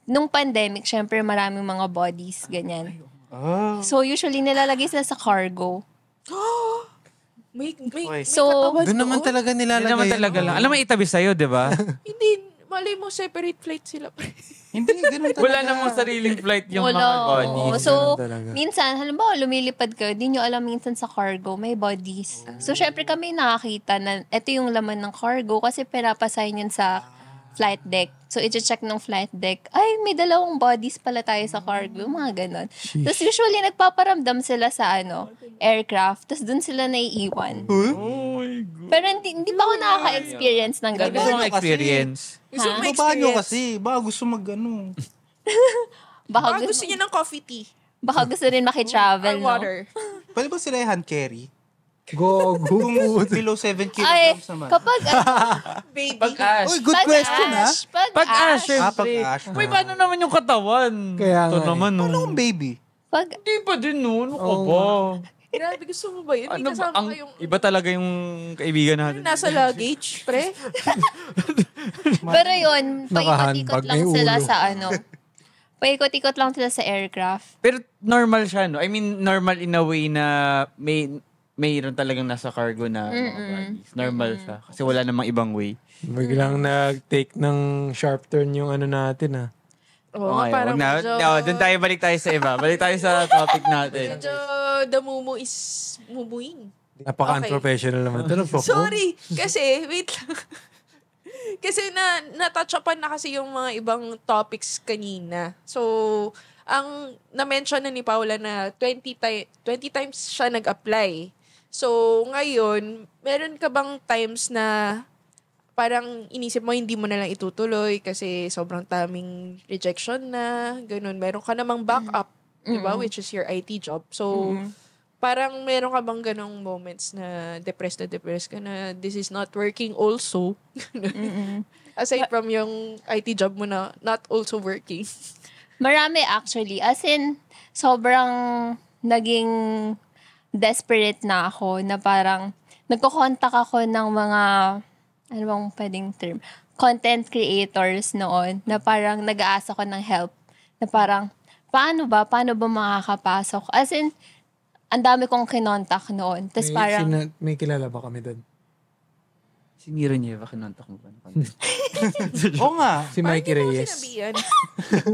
nung pandemic, syempre maraming mga bodies, ganyan. Ah. So usually nilalagay sila sa cargo. Oh! May, may, may so, doon naman talaga nilalagay. Doon naman talaga lang. Alam mo, itabi sa'yo, di ba? Hindi. Malay mo, separate flight sila. Hindi, ganun talaga. Wala namang sariling flight yung Wala. mga bodies. So, minsan, halimbawa, lumilipad kayo, di nyo alam minsan sa cargo, may bodies. So, syempre kami nakakita na ito yung laman ng cargo kasi pinapasign yun sa flight deck. So, iti-check nung flight deck, ay, may dalawang bodies pala tayo sa cargo, mga ganon. Tapos usually, nagpaparamdam sila sa ano, aircraft, tapos dun sila naiiwan. Huh? Oh my God. Pero hindi, hindi pa ako nakaka-experience ng gano'n. Gusto mong experience? Gusto mong experience? kasi? Baka gusto mag ano. Baka, Baka gusto, gusto niya ng coffee tea. Baka gusto rin makitravel, no? water. Pwede ba sila i hand carry? Go, go food. Below 7 kilograms naman. Kapag, baby. Pag ash. Uy, good pag question, ah. ash, ha? Pag, pag ash, ash. Ah, pag ash. Ah. Uy, paano naman yung katawan? Kaya Ito nga. Eh. naman, no. Paano oh. kung baby? Pag... Hindi pa din, no. Ano ka ba? Grabe, gusto mo ba yun? Ano ba? Ang, yung... Iba talaga yung kaibigan natin. Nasa luggage, pre. Pero yun, paikot-ikot lang sila sa ano. Paikot-ikot lang sila sa aircraft. Pero normal siya, no? I mean, normal in a way na may mayroon talagang nasa cargo na mga Mm-mm. bodies. Normal siya. Kasi wala namang ibang way. Biglang nag-take ng sharp turn yung ano natin ah. Oo, nga, Okay, parang na. medyo... No, dun tayo, balik tayo sa iba. Balik tayo sa topic natin. Medyo the mumu is mumuing. Napaka-unprofessional naman. Ito po. Sorry, kasi, wait lang. kasi na, na-touch upan na kasi yung mga ibang topics kanina. So, ang na-mention na ni Paula na 20, ti- 20 times siya nag-apply. So, ngayon, meron ka bang times na parang inisip mo hindi mo na lang itutuloy kasi sobrang taming rejection na, ganun. Meron ka namang backup, mm-hmm. 'di ba, mm. which is your IT job. So mm-hmm. parang meron ka bang ganong moments na depressed na depressed ka na this is not working also. mm-hmm. Aside But, from yung IT job mo na not also working. marami actually. As in, sobrang naging desperate na ako na parang nagko-contact ako ng mga ano bang pwedeng term? Content creators noon na parang nag-aasa ko ng help. Na parang, paano ba? Paano ba makakapasok? As in, ang dami kong kinontak noon. Tapos parang... Sino, may kilala ba kami doon? Si Mira Nieva, kinontak mo ba? Oo nga. Si Mikey Reyes. Hindi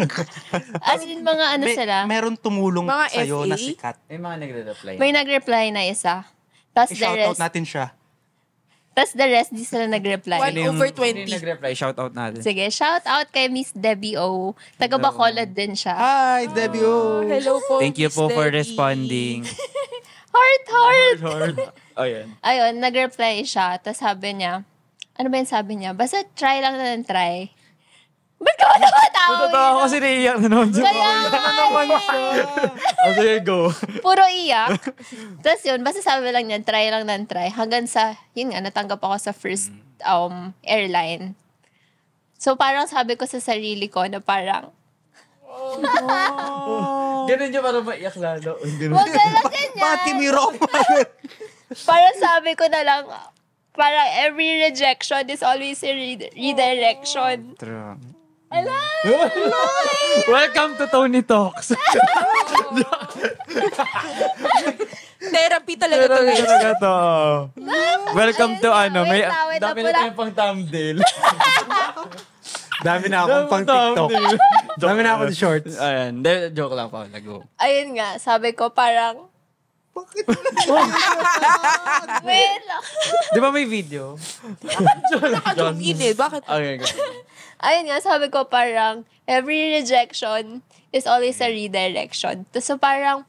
As in, mga ano May- sila. Meron tumulong Mga sa'yo na FA? sikat. May mga nagre-reply. May nag-reply na isa. Tapos the rest. shoutout rest, natin siya. tas the rest, di sila nag-reply. One yung- over 20. 20. nagre-reply. Shout out natin. Sige, shout out kay Miss Debbie O. Taga Bacolod din siya. Hi, Debbie O. Ah, hello po. Thank you Miss po for responding. Heart, heart! Lord. Ayun. Ayun, nag-reply siya. Tapos sabi niya, ano ba yung sabi niya? Basta try lang na ng try. Ba't ka ba nakatawa? Totoo ako kasi naiiyak na naman siya. Kaya nga. Ano naman Oh, sige, go. Puro iyak. Tapos yun, basta sabi lang niya, try lang ng try. Hanggang sa, yun nga, natanggap ako sa first um, airline. So parang sabi ko sa sarili ko na parang, Oh, no. Ganun niya para maiyak lalo. Huwag ka lang ganyan. Pati mi Roma. para sabi ko na lang, parang every rejection is always a re- redirection. True. Hello! Welcome to Tony Talks. Therapy talaga to, guys. talaga to. Welcome to ano, may dami na pula. tayong pang thumbnail. Dami na akong pang TikTok. Dami na akong shorts. Ayan, De- joke lang pa, nag-go. Ayun nga, sabi ko parang, bakit? well, Di ba may video? Naka-zoom Bakit? Okay, Ayun nga, sabi ko parang every rejection is always a redirection. so parang,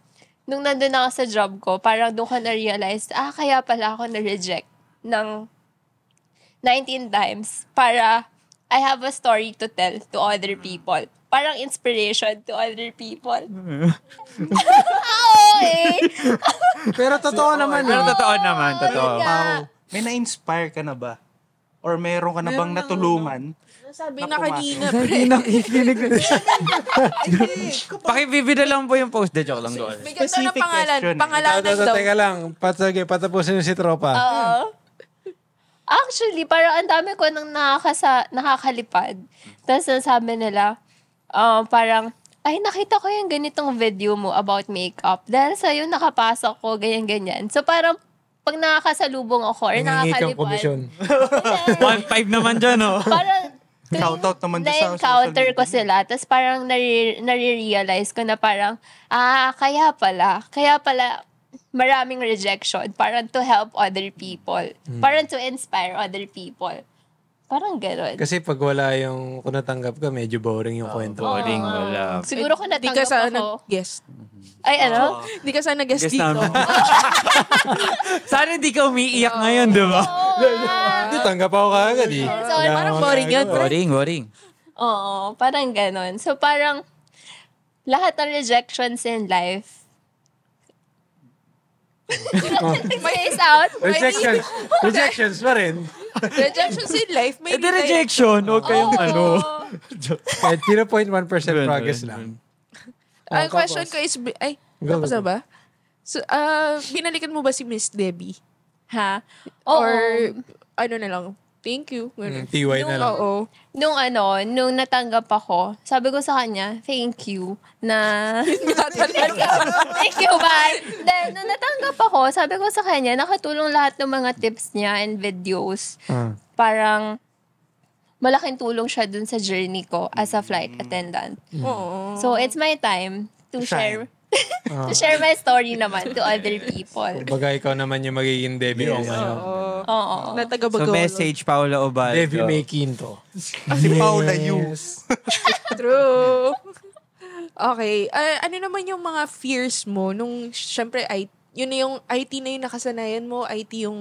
nung nandun ako sa job ko, parang doon ko na-realize, ah, kaya pala ako na-reject ng 19 times para I have a story to tell to other people parang inspiration to other people. Oo oh, eh. Pero totoo naman. Pero totoo naman, totoo. Wow. May na-inspire ka na ba? Or meron ka na bang natulungan? Sabi na kanina, pre. Hindi nakikinig na siya. na lang po yung post. De, joke lang doon. Specific pangalan. question eh. Pangalanan Tata, teka lang. Pat, sige, patapusin si Tropa. Actually, parang ang dami ko nang nakakasa, nakakalipad. Tapos nasabi nila, uh, parang, ay, nakita ko yung ganitong video mo about makeup. Dahil sa'yo, nakapasok ko, ganyan-ganyan. So, parang, pag nakakasalubong ako or nakakalipan. komisyon. 1.5 naman dyan, oh. Parang, out naman dyan sa Na-encounter ko sila. Tapos parang nare- nare-realize ko na parang, ah, kaya pala. Kaya pala, maraming rejection. Parang to help other people. Mm. Parang to inspire other people. Parang gano'n. Kasi pag wala yung, kung natanggap ka, medyo boring yung ah, kwento. Boring, ah. wala. Siguro kung Di ka natanggap sana ako. nag-guest. Ay, ano? Ah. Di ka sana nag-guest dito. namin. Sana hindi ka umiiyak ngayon, di ba? Oo, ah. Hindi, tanggap ako kaagad eh. So, parang akong boring yun. Boring, boring. Oo, parang gano'n. So, parang lahat ng rejections in life, may out. Rejections. Rejections pa rin. Rejections in life. May Eh, di rejection. Huwag kayong ano. Joke. 0.1% progress lang. Ang tapos. question ko is, ay, Go, tapos go, na ba? So, ah, binalikan mo ba si Miss Debbie? Ha? Oo. Or, ano na lang, thank you. Ganun. Mm, TY nung, na lang. Oo. Nung ano, nung natanggap ako, sabi ko sa kanya, thank you na... thank you. thank you, bye. Then, nung natanggap ako, sabi ko sa kanya, nakatulong lahat ng mga tips niya and videos. Mm. Parang, malaking tulong siya dun sa journey ko as a flight mm. attendant. Mm. Oo. So, it's my time to Shine. share Ah. to share my story naman to other people. Kumbaga ikaw naman yung magiging Debbie yes. Ong. Ano? Oo. Oo. So message Paula Obaldo. Debbie May Quinto. Ah, si Paula Yu. True. Okay. Uh, ano naman yung mga fears mo nung, syempre, I, yun na yung IT na yung nakasanayan mo, IT yung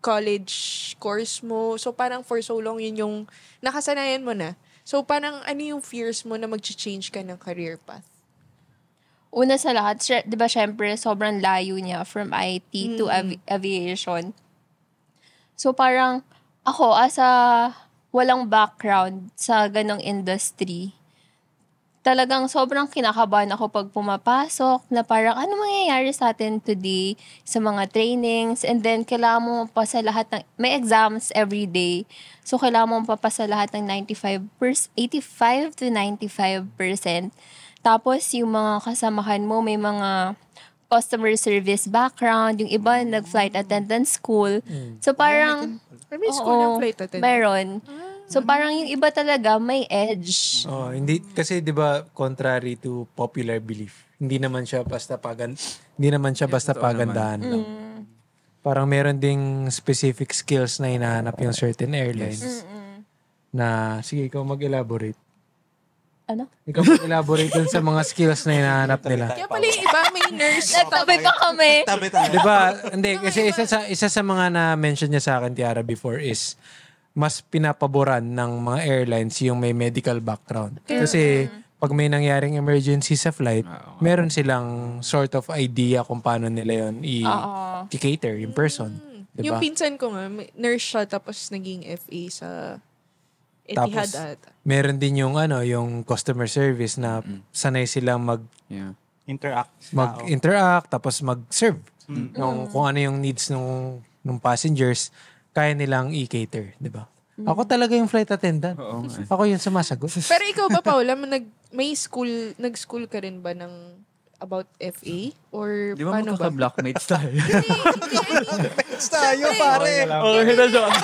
college course mo. So, parang for so long, yun yung nakasanayan mo na. So, parang ano yung fears mo na mag-change ka ng career path? una sa lahat, sy- di ba syempre, sobrang layo niya from IT mm. to av- aviation. So parang ako as a walang background sa ganong industry, talagang sobrang kinakabahan ako pag pumapasok na parang ano mangyayari sa atin today sa mga trainings and then kailangan mo pa sa lahat ng may exams every day so kailangan mo pa pa sa lahat ng 95 85 to 95% tapos, yung mga kasamahan mo, may mga customer service background, yung iba mm. nag-flight attendant school. Mm. So parang Ay, may school ng flight attendant. Meron. So ah. parang yung iba talaga may edge. Oh, hindi kasi 'di ba contrary to popular belief. Hindi naman siya basta pagan hindi naman siya basta Ito pagandahan Mm. Parang meron ding specific skills na hinahanap yung certain airlines. Yes. Na sige ikaw mag-elaborate ano? Ikaw mag-elaborate dun sa mga skills na hinahanap nila. Kaya pala yung iba may nurse. Nagtabi pa kami. Tabi tayo. Diba? Hindi, kasi isa sa, isa sa mga na-mention niya sa akin, Tiara, before is mas pinapaboran ng mga airlines yung may medical background. Kasi pag may nangyaring emergency sa flight, ah, meron silang sort of idea kung paano nila yon ah, ah. i-cater, yung person. Diba? Yung pinsan ko nga, nurse siya tapos naging FA sa Etihad Tapos, at... meron din yung ano, yung customer service na mm-hmm. sanay silang mag yeah. interact mag-interact oh. tapos mag-serve mm-hmm. ng kung ano yung needs ng ng passengers kaya nilang i-cater, 'di ba? Mm. Ako talaga yung flight attendant. Oo, eh. Ako yung sumasagot. Pero ikaw ba Paula, nag may school, nag-school ka rin ba ng about FA? Or Di ba paano ba? Di ba magkaka-blockmates tayo? hindi, hindi. Blockmates tayo, pare. Okay, oh, na joke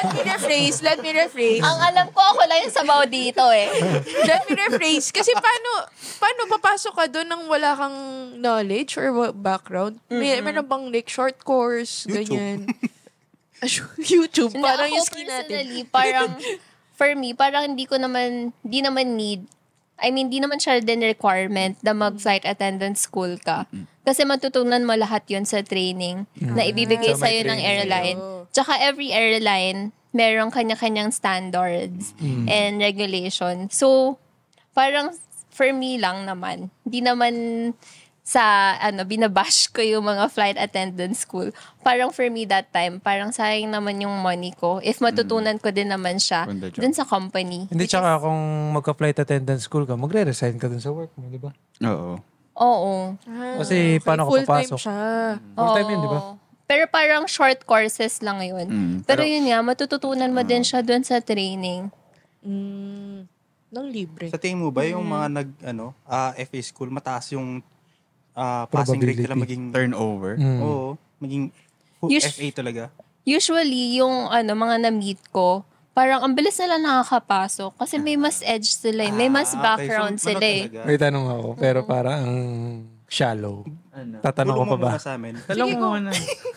let me rephrase, let me rephrase. Ang alam ko, ako lang yung sabaw dito eh. let me rephrase. Kasi paano, paano papasok ka doon nang wala kang knowledge or background? May, mm-hmm. meron bang like short course, YouTube. ganyan? YouTube, no, parang yung skin natin. parang, for me, parang hindi ko naman, hindi naman need I mean, di naman siya din requirement na mag-flight attendant school ka. Mm-hmm. Kasi matutunan mo lahat yun sa training mm-hmm. na ibibigay so, sa'yo ng airline. Oh. Tsaka every airline, merong kanya-kanyang standards mm. and regulation. So, parang for me lang naman, hindi naman sa ano binabash ko yung mga flight attendant school. Parang for me that time, parang sayang naman yung money ko if matutunan mm. ko din naman siya dun sa company. Hindi tsaka kung magka-flight attendant school ka, magre-resign ka dun sa work mo, di ba? Oo. Oo. Ah, Kasi paano ka papasok? Full-time siya. Full-time yun, di ba? Pero parang short courses lang yun. Mm, pero, pero yun nga, matututunan mo mm. din siya doon sa training. Mm, nang libre. Sa tingin mo ba yung mm. mga nag ano, uh, ah, FA school mataas yung uh, passing rate nila maging turnover? Mm. Oo, maging Us- FA talaga. Usually yung ano mga na-meet ko, parang ang bilis nila nakakapasok kasi may mas edge sila eh. May ah, mas Ah, okay. background sila eh. talaga? May tanong ako, pero para ang shallow. Ano? Tatanong ko pa ba? muna Sa amin. Talong mo muna.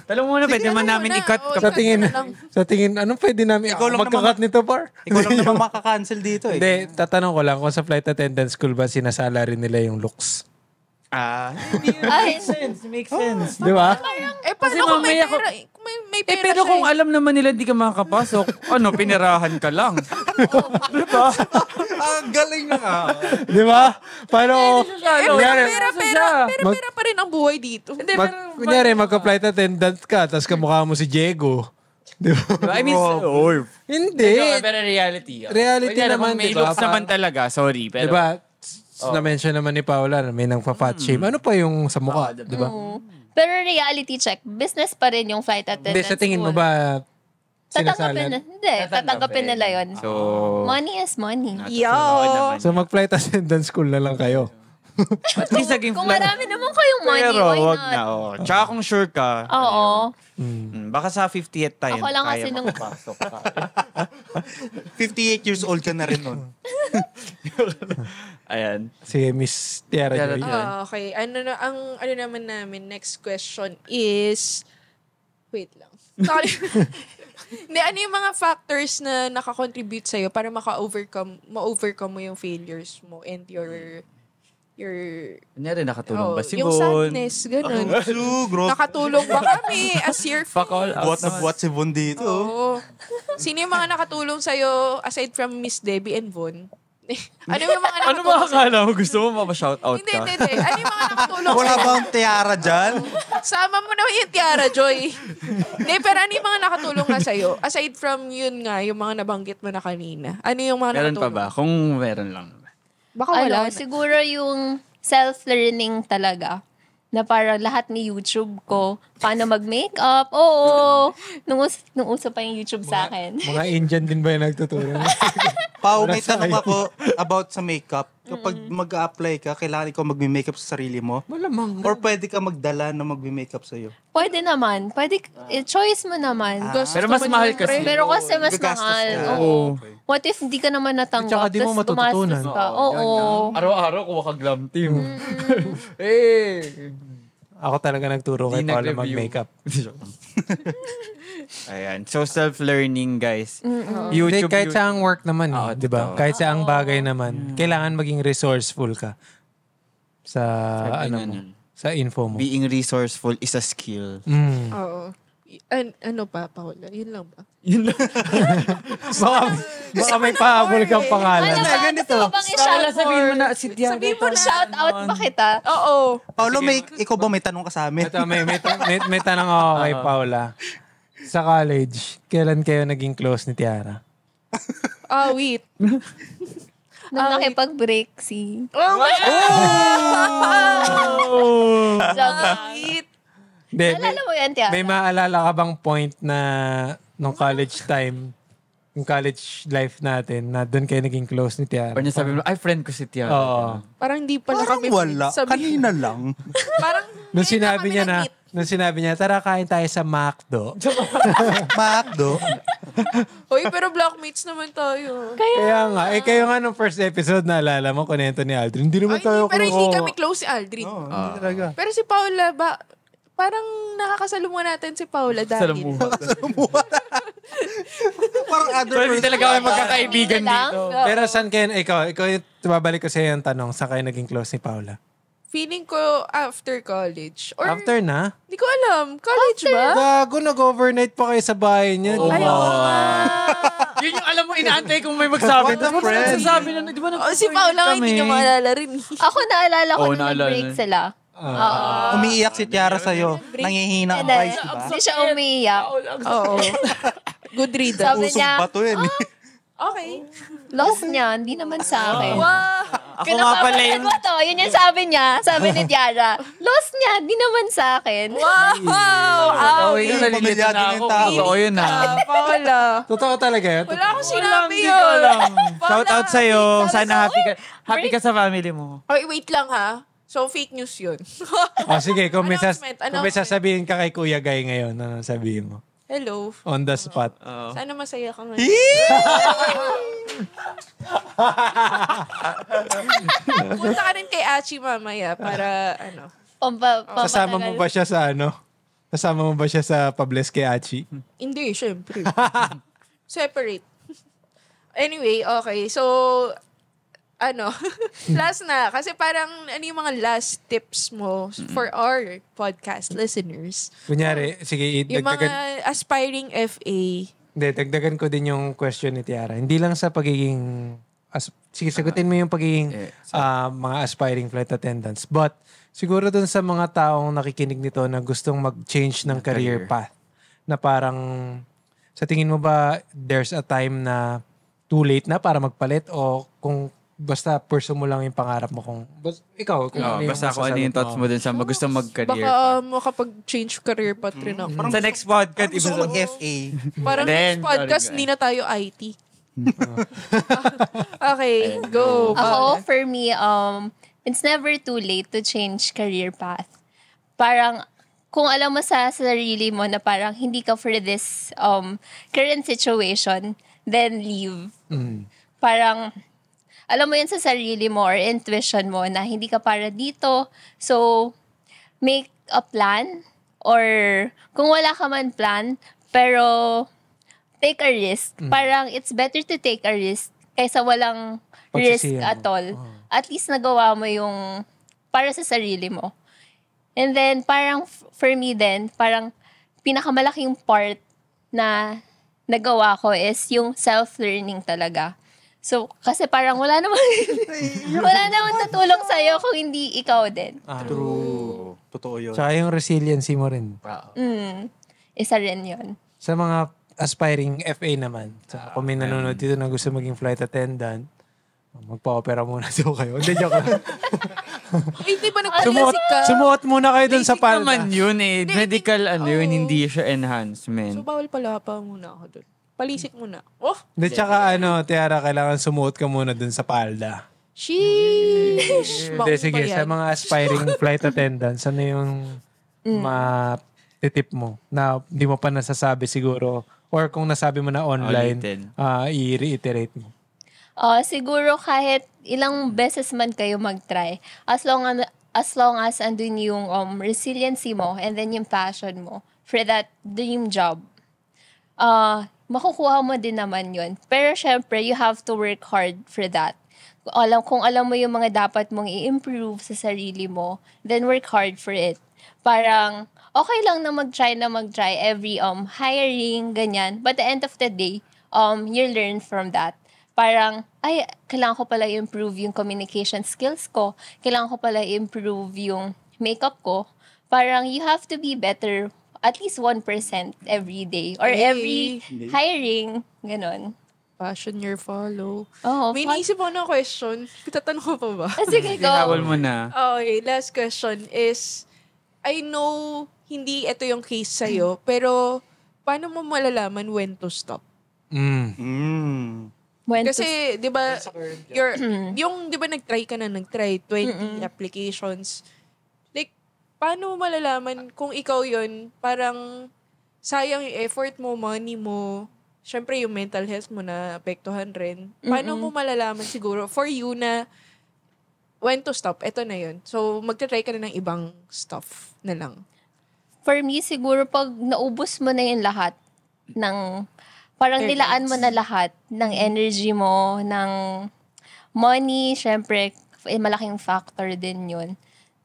Talong muna, pwede naman ano namin i-cut. Oo, Sa tingin, ano sa tingin, anong pwede namin Ikaw lang magkakat nito, par? Ikaw lang naman makakancel dito eh. Hindi, tatanong ko lang kung sa flight attendant school ba sinasalary nila yung looks? Ah. makes sense. Makes oh. sense. Di ba? eh, paano kung may pera? Ako, may, may eh, pera eh, pero kung eh. alam naman nila hindi ka makakapasok, ano, pinirahan ka lang. Di ba? Ang ah, galing na nga. Di ba? Pero, eh, pero, pero, pera, pera, pera, pera pa rin ang buhay dito. Hindi, Mag, pero, kunyari, mag-flight attendant ka, tapos kamukha mo si Diego. Di ba? I mean, oh, so, or, hindi. Pero, pero reality. Oh. Reality Kunyari, naman, di May looks naman talaga, sorry. Pero, di ba? oh. na-mention naman ni Paula na may nang fat hmm. shame. Ano pa yung sa mukha, oh, ah, di ba? Mm. Diba? Pero reality check, business pa rin yung flight attendant. Hindi, sa tingin mo ba tatanggapin na, hindi, tatanggapin nila yon. So, money is money. Yo! So, mag-flight attendant school na lang kayo. At least naging Kung marami naman kayong money, Pero, why not? na, oh. Tsaka kung sure ka. Oo. Ayun. Mm. Baka sa 50th time, Ako lang kasi nung... ka. 58 years old ka na rin nun. Ayan. Si Miss Tiara Joy. Uh, oh, okay. Ano na, ang ano naman namin, next question is, wait lang. Sorry. Hindi, ano yung mga factors na nakakontribute sa'yo para maka-overcome, ma-overcome mo yung failures mo and your your... Kunyari, nakatulong oh, ba si Yung Bon? sadness, ganun. Su, Nakatulong ba kami as your friend? Fuck all out Buwat na buwat si Bon dito. Oo. Sino yung mga nakatulong sa'yo aside from Miss Debbie and Von? ano yung mga ano nakatulong ba sa'yo? akala mo? Gusto mo mapashoutout Hindi, hindi, ka? hindi. Ano yung mga nakatulong Wala sa'yo? bang tiara dyan? Sama mo na yung tiara, Joy. Hindi, pero ano yung mga nakatulong na sa'yo? Aside from yun nga, yung mga nabanggit mo na kanina. Ano yung mga Meron pa ba? Kung meron lang. Baka ano, wala. Ano, siguro yung self-learning talaga na parang lahat ni YouTube ko, paano mag-makeup. Oo, nung, us- nung uso pa yung YouTube sa akin. Mga Indian din ba yung nagtuturo? Pao, may tanong ako about sa makeup kapag mm-hmm. mag-a-apply ka, kailangan ikaw magme-makeup sa sarili mo? Malamang. Or pwede ka magdala na magme-makeup sa'yo? Pwede naman. Pwede, ah. eh, choice mo naman. Ah. Gastos pero mas mahal kasi. Pero kasi mas Gastos mahal. Ah, Oo. Oh. Okay. What if hindi ka naman natanggap? Tsaka di mo matututunan. Oo. Oh, oh. Araw-araw kuha ka glam team. Mm. eh. Ako talaga nagturo kay Paolo mag-makeup. Ayan. So, self-learning, guys. Mm-hmm. YouTube, Hindi, kahit sa work naman, eh, di ba? Kahit sa ang bagay naman, mm. kailangan maging resourceful ka sa, Sabi ano mo, sa info mo. Being resourceful is a skill. Mm. Oo an, ano pa, Paula? Yun lang ba? Yun lang. baka, baka may pahabol kang pangalan. Ano ba? Ganito. Paula, sabihin mo na si Tiago. Sabihin mo na shout out pa kita. Oo. Paolo, may, ikaw ba may tanong ka sa amin? Ito, may, may, may, may tanong ako kay Paula. Sa college, kailan kayo naging close ni Tiara? Ah, ah oh, oh! oh, wait. Nung um, nakipag-break si... Oh! My God! Oh! Sakit! De, Alala mo yan, Tiana. May maalala ka bang point na nung college time, yung college life natin, na doon kayo naging close ni Tiana? Parang sabi mo, ay, friend ko si Tiana. Oo. Parang hindi pa parang kami wala. Sabi, Kanina lang. parang nung sinabi niya na, nung sinabi niya, tara kain tayo sa McDo. McDo? Hoy, pero blockmates naman tayo. Kaya, Kaya nga. Eh, kayo nga nung first episode, naalala mo, kunento ni Aldrin. Hindi naman Ay, tayo hindi, Pero hindi kami close si Aldrin. Oo, hindi ah. talaga. Pero si Paula, ba, parang nakakasalamuha natin si Paula dahil. Salamuha. Nakakasalamuha. parang other person. Hindi talaga kami magkakaibigan dito. Pero saan kayo, ikaw, ikaw yung babalik ko sa'yo yung tanong, sa kayo naging close ni Paula? Feeling ko after college. Or, after na? Hindi ko alam. College after? ba? Gago, nag-overnight pa kayo sa bahay niya. Oh, Ayaw Yun yung alam mo, inaantay kung may magsabi. What a friend. Sabi na, di ba? Oh, si Paula nga hindi niya maalala rin. Ako naalala ko oh, nung break sila Uh, umiiyak si Tiara sa'yo. Nangihina ang eyes, di ba? Hindi siya umiiyak. Oo. Good riddance. Ah. Sabi Usong niya, bato yan. Oh, eh, ah, Okay. Loss niya, hindi naman sa akin. Wow! Ako nga pala yun. Mo to, yun yung sabi niya, sabi ni Tiara. Loss niya, hindi naman sa akin. Wow! Wow! Oh, yun, nalilito na ako. Totoo yun ha. Paula. Totoo talaga yun. Wala akong sinabi yun. Shout out sa'yo. Sana happy ka. Happy ka sa family mo. Oh, wait lang ha. So, fake news yun. o, oh, sige. Kung may, sas- kung may sasabihin ka kay Kuya Guy ngayon, ano sabihin mo? Hello. On the spot. Uh-oh. Sana masaya ka ngayon. Punta ka rin kay Achi mamaya para ano. Pampa, pampa Sasama mo ba siya sa ano? Sasama mo ba siya sa pables kay Achi? Hindi, syempre. Separate. Anyway, okay. So, ano, last na. Kasi parang, ano yung mga last tips mo for our podcast listeners? Kunyari, sige, Yung dagdagan, mga aspiring FA. hindi, dagdagan ko din yung question ni Tiara. Hindi lang sa pagiging, as, sige, sagutin mo yung pagiging Eh, ah, mga aspiring flight attendants. But, siguro dun sa mga taong nakikinig nito na gustong mag-change ng career. path, na parang, sa tingin mo ba, there's a time na too late na para magpalit o kung basta pursue mo lang yung pangarap mo kung bas, ikaw kung oh, ano basta kung ano yung thoughts mo din sa mag, gusto mag-career baka ka. Um, ah, kapag change career path rin ako mm. sa next podcast gusto ko mag-FA parang Then, next podcast hindi na tayo IT okay go ako for me um it's never too late to change career path parang kung alam mo sa sarili mo na parang hindi ka for this um current situation then leave mm. parang alam mo yun sa sarili mo or intuition mo na hindi ka para dito. So, make a plan or kung wala ka man plan, pero take a risk. Mm. Parang it's better to take a risk kaysa walang risk at all. Oh. At least nagawa mo yung para sa sarili mo. And then, parang for me then, parang pinakamalaking part na nagawa ko is yung self-learning talaga. So, kasi parang wala naman, wala naman tutulong sa'yo kung hindi ikaw din. Ah, true. Totoo yun. Tsaka yung resiliency mo rin. Wow. Ah. Mm, isa rin yun. Sa mga aspiring FA naman, sa so, ah, kung may nanonood dito na gusto maging flight attendant, magpa-opera muna daw kayo. Hindi, joke lang. Ay, di ba nagpa Sumuot muna kayo dun sa palma. naman yun eh. Medical, ano yun, hindi oh. siya enhancement. So, bawal pala pa muna ako dun. Palisik muna. Oh! Hindi, tsaka ano, Tiara, kailangan sumuot ka muna dun sa palda. Sheesh! Hindi, sige, sa mga aspiring flight attendants, ano yung mm. matitip mo na hindi mo pa nasasabi siguro or kung nasabi mo na online, uh, i-reiterate mo? Uh, siguro kahit ilang beses man kayo mag-try, as long as, as long as andun yung um, resiliency mo and then yung passion mo for that dream job, uh, makukuha mo din naman yun. Pero syempre, you have to work hard for that. Alam, kung alam mo yung mga dapat mong i-improve sa sarili mo, then work hard for it. Parang, okay lang na mag-try na mag-try every um, hiring, ganyan. But the end of the day, um, you learn from that parang, ay, kailangan ko pala improve yung communication skills ko. Kailangan ko pala improve yung makeup ko. Parang, you have to be better at least 1% every day or Yay. every hiring. Ganon. Passion your follow. Oh, May pa- naisip ako na question. Pitatanong ko pa ba? Ah, sige, go. Tinawal mo na. Okay, last question is, I know hindi ito yung case sa'yo, pero paano mo malalaman when to stop? Mm. Mm. When Kasi, di ba, your, yung, di ba nag-try ka na, nag-try 20 Mm-mm. applications, paano mo malalaman kung ikaw yun, parang sayang yung effort mo, money mo, syempre yung mental health mo na apektuhan rin. Paano Mm-mm. mo malalaman siguro for you na when to stop, eto na yun. So, magte-try ka na ng ibang stuff na lang. For me, siguro pag naubos mo na yung lahat ng, parang Airlines. nilaan mo na lahat ng mm-hmm. energy mo, ng money, syempre, eh, malaking factor din yun.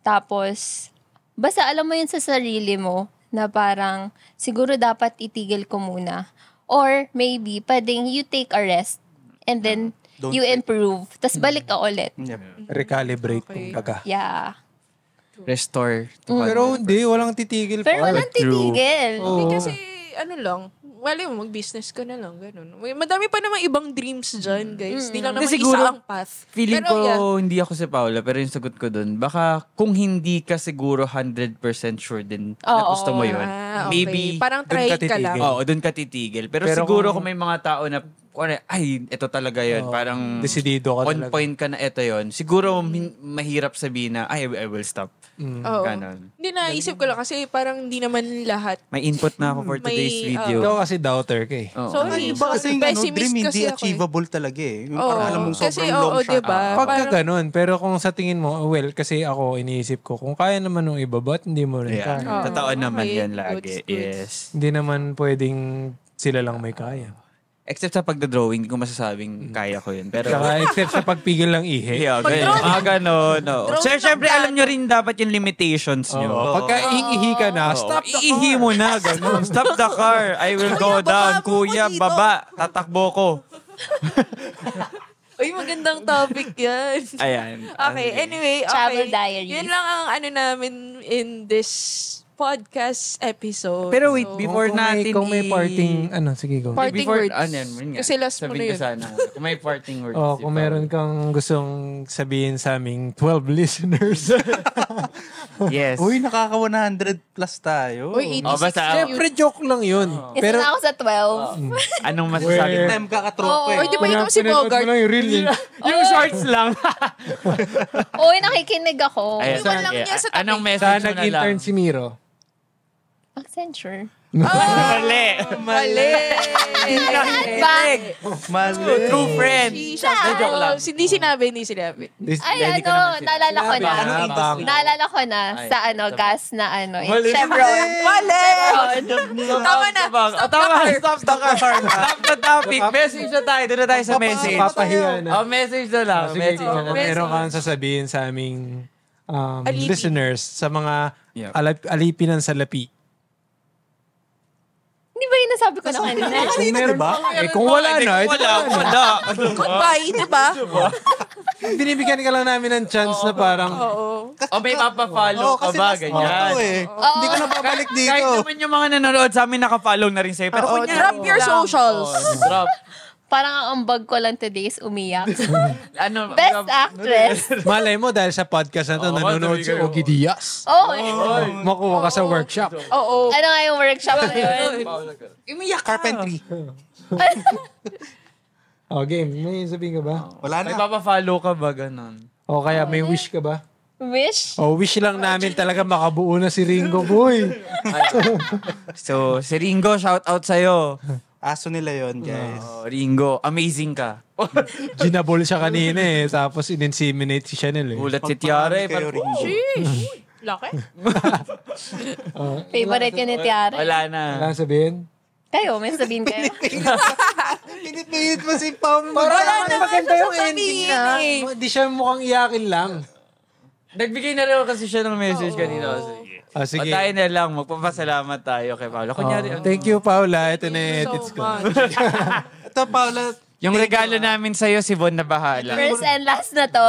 Tapos, basta alam mo yun sa sarili mo na parang siguro dapat itigil ko muna. Or maybe, pwedeng you take a rest and then mm. Don't you improve. Tapos mm. balik ka ulit. Yep. Recalibrate okay. kumbaga. Yeah. Restore. To mm. Pero hindi, walang titigil pa. Pero walang titigil. Oh. Hindi kasi, ano lang, wala mo, mag-business ka na lang, ganun. May, madami pa namang ibang dreams dyan, mm. guys. Mm-hmm. Di lang naman siguro, isa ang path. Feeling pero, ko, yeah. hindi ako si Paula, pero yung sagot ko dun, baka kung hindi ka siguro 100% sure din oh, na gusto mo yun, ah, okay. maybe Parang try ka, ka lang. Oo, dun ka titigil. Pero, pero siguro kung, may mga tao na ano, ay, ito talaga yun. Oh, parang, Desidido ka on talaga. point ka na ito yun. Siguro, mahirap sabihin na, ay, I will stop. Mm. Oo. Ganon. Hindi, naisip ko lang kasi parang hindi naman lahat. May input na ako for mm, May, today's ah, video. Ikaw kasi doubter ka eh. Oo. Sorry. Ay, iba kasi yung ano, dream kasi hindi eh. achievable talaga eh. Yung Oo. parang alam mong sobrang Kasi long oo, shot. diba? Pagka Parang- pero kung sa tingin mo, oh, well, kasi ako iniisip ko, kung kaya naman ng iba, ba't hindi mo rin Yeah. kaya? Oo. Totoo naman Okay, yan goods, lagi. goods. Yes. Hindi naman pwedeng sila lang may kaya. Except sa pagda-drawing, hindi ko masasabing kaya ko yun. Pero, Saka except sa pagpigil ng ihi. yeah, ganyan. Pag-drawing. Ah, ganun. No. Drawing Sir, syempre, alam nyo rin dapat yung limitations nyo. Oo. Pagka iihi ka na, stop the Iihi car. mo na, ganun. Stop the car. I will go Kuya, down. po Kuya, dito. baba. Tatakbo ko. Uy, magandang topic yan. Ayan. Okay, anyway. Okay. Travel diary. Yun lang ang ano namin in this podcast episode. Pero wait, so, before kung natin may, Kung may parting, ano, sige go. Parting before, words. Ah, ano yan, yun Kasi last Sabihin mo na yun. sana, ano, kung may parting words. Oh, kung meron kang gustong sabihin sa aming 12 listeners. yes. Uy, nakaka-100 plus tayo. Uy, it oh, basta, Siyempre, joke lang yun. Oh. Pero, Isa ako sa 12. Oh. Anong masasabi? Where? Time kakatropa oh, eh. Uy, di ba ikaw si Bogart? Lang yung reel, yung oh. shorts lang. Uy, nakikinig ako. Ay, Iwan lang yeah. sa Anong message mo na lang? intern si Miro. Accenture. Ah! Mali! Mali! Bag! Mali! True friend! Hindi, joke lang. Hindi sinabi, hindi sinabi. Ay, ano, naalala ko na. Naalala ko na sa ano, gas na ano. Eh, Mali! Chevron. Mali! Tama na! Tama! Stop the car! Stop the topic! Message na tayo. Doon na tayo sa message. Papahiya na. Oh, message na lang. Oh, message na lang. Meron kang sasabihin sa aming um, listeners, sa mga alip, alipinan sa lapi. Hindi ba yung nasabi ko na kanina? Kung meron ba? Eh, kung wala na, eh, wala, wala. Goodbye, di ba? Binibigyan ka lang namin ng chance na parang... Oo. O may papafollow ka ba? Ganyan. Eh. Hindi ko na babalik dito. Kahit naman yung mga nanonood sa amin nakafollow na rin sa'yo. Pero drop your socials. Drop parang ang ambag ko lang today is umiyak. ano, Best actress. Malay mo, dahil sa podcast na to, oh, nanonood si Ogie Diaz. Oh, oh, makuha ka sa workshop. Oo. Oh, oh. Ano nga yung workshop na yun? umiyak Carpentry. oh, game. May sabihin ka ba? Wala na. May follow ka ba? Ganon. O oh, kaya may wish ka ba? Wish? Oh, wish lang namin talaga makabuo na si Ringo, boy. so, si Ringo, shout out sa'yo. Aso nila yon guys. Oh, Ringo, amazing ka. Ginabol siya kanina eh. Tapos in-inseminate si Chanel eh. Ulat si Tiara eh. Kayo, Ringo. Sheesh! Laki. Oh. Favorite yun ni Tiara. Eh. Wala na. Wala sabihin? Kayo, may sabihin kayo. pinit mo si Pam. Parang na, na maganda yung ending na. Hindi siya mukhang iyakin lang. Nagbigay na rin kasi siya ng message Oo. kanina. Oh. Oh, sige. Patayin na lang. Magpapasalamat tayo kay Paula. Oh. Kunyari, oh. Thank you, Paula. Ito na yung edits ko. Ito, Paula. Yung Thank regalo you. namin iyo si Bon na bahala. First and last na to.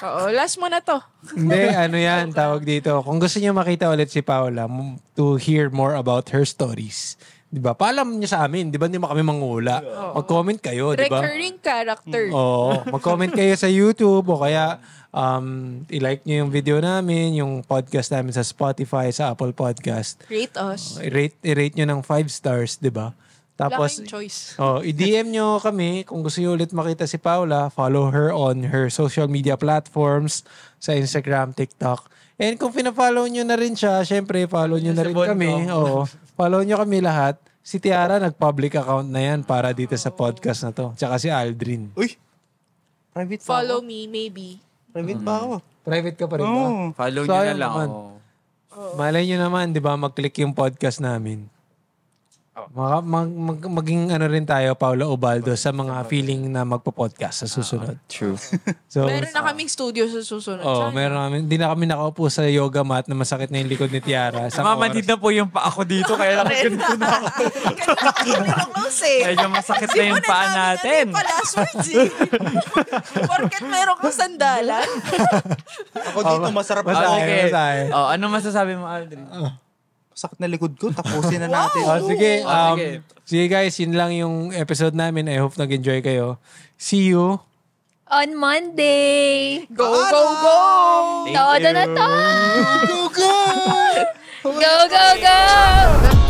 Oo, last mo na to. Hindi, ano yan, tawag dito. Kung gusto niyo makita ulit si Paula, to hear more about her stories, Di ba? Paalam niyo sa amin, di ba? Hindi kami mangula. Oh. Mag-comment kayo, di ba? Recurring character. Oo. Mag-comment kayo sa YouTube o kaya um, i-like nyo yung video namin, yung podcast namin sa Spotify, sa Apple Podcast. Rate us. Uh, oh, rate, i-rate nyo ng 5 stars, di ba? Tapos, choice. Oh, i-DM nyo kami kung gusto nyo ulit makita si Paula. Follow her on her social media platforms sa Instagram, TikTok. And kung pina-follow nyo na rin siya, syempre, follow nyo na rin kami. Oo, follow nyo kami lahat. Si Tiara, nag-public account na yan para dito sa podcast na to. Tsaka si Aldrin. Uy! Private pa Follow ako? me, maybe. Private pa ako. Private ka pa rin ba? Oh. Follow So, nyo na lang. naman. oo. Malay nyo naman, di ba, mag-click yung podcast namin. Oh. Mag, mag, maging ano rin tayo, Paolo Ubaldo, sa mga feeling na magpo-podcast sa susunod. Uh, true. so, meron na kaming studio sa susunod. Oo, oh, meron kami. Hindi na kami nakaupo sa yoga mat na masakit na yung likod ni Tiara. Mamanid na po yung pa ako dito, kaya lang ganito na ako. eh. Medyo masakit na yung paa natin. Simunan namin words eh. Porket meron kang sandalan. ako dito, masarap. Masakit, okay. Oh, ano masasabi mo, Aldrin? Uh sakit na likod ko. Tapusin na natin. wow! Ah, oh, sige, um, oh, sige. sige guys, yun lang yung episode namin. I hope nag-enjoy kayo. See you on Monday. Go, Bye. go, go! Thank Todo you. na to! go, go! go, go, go!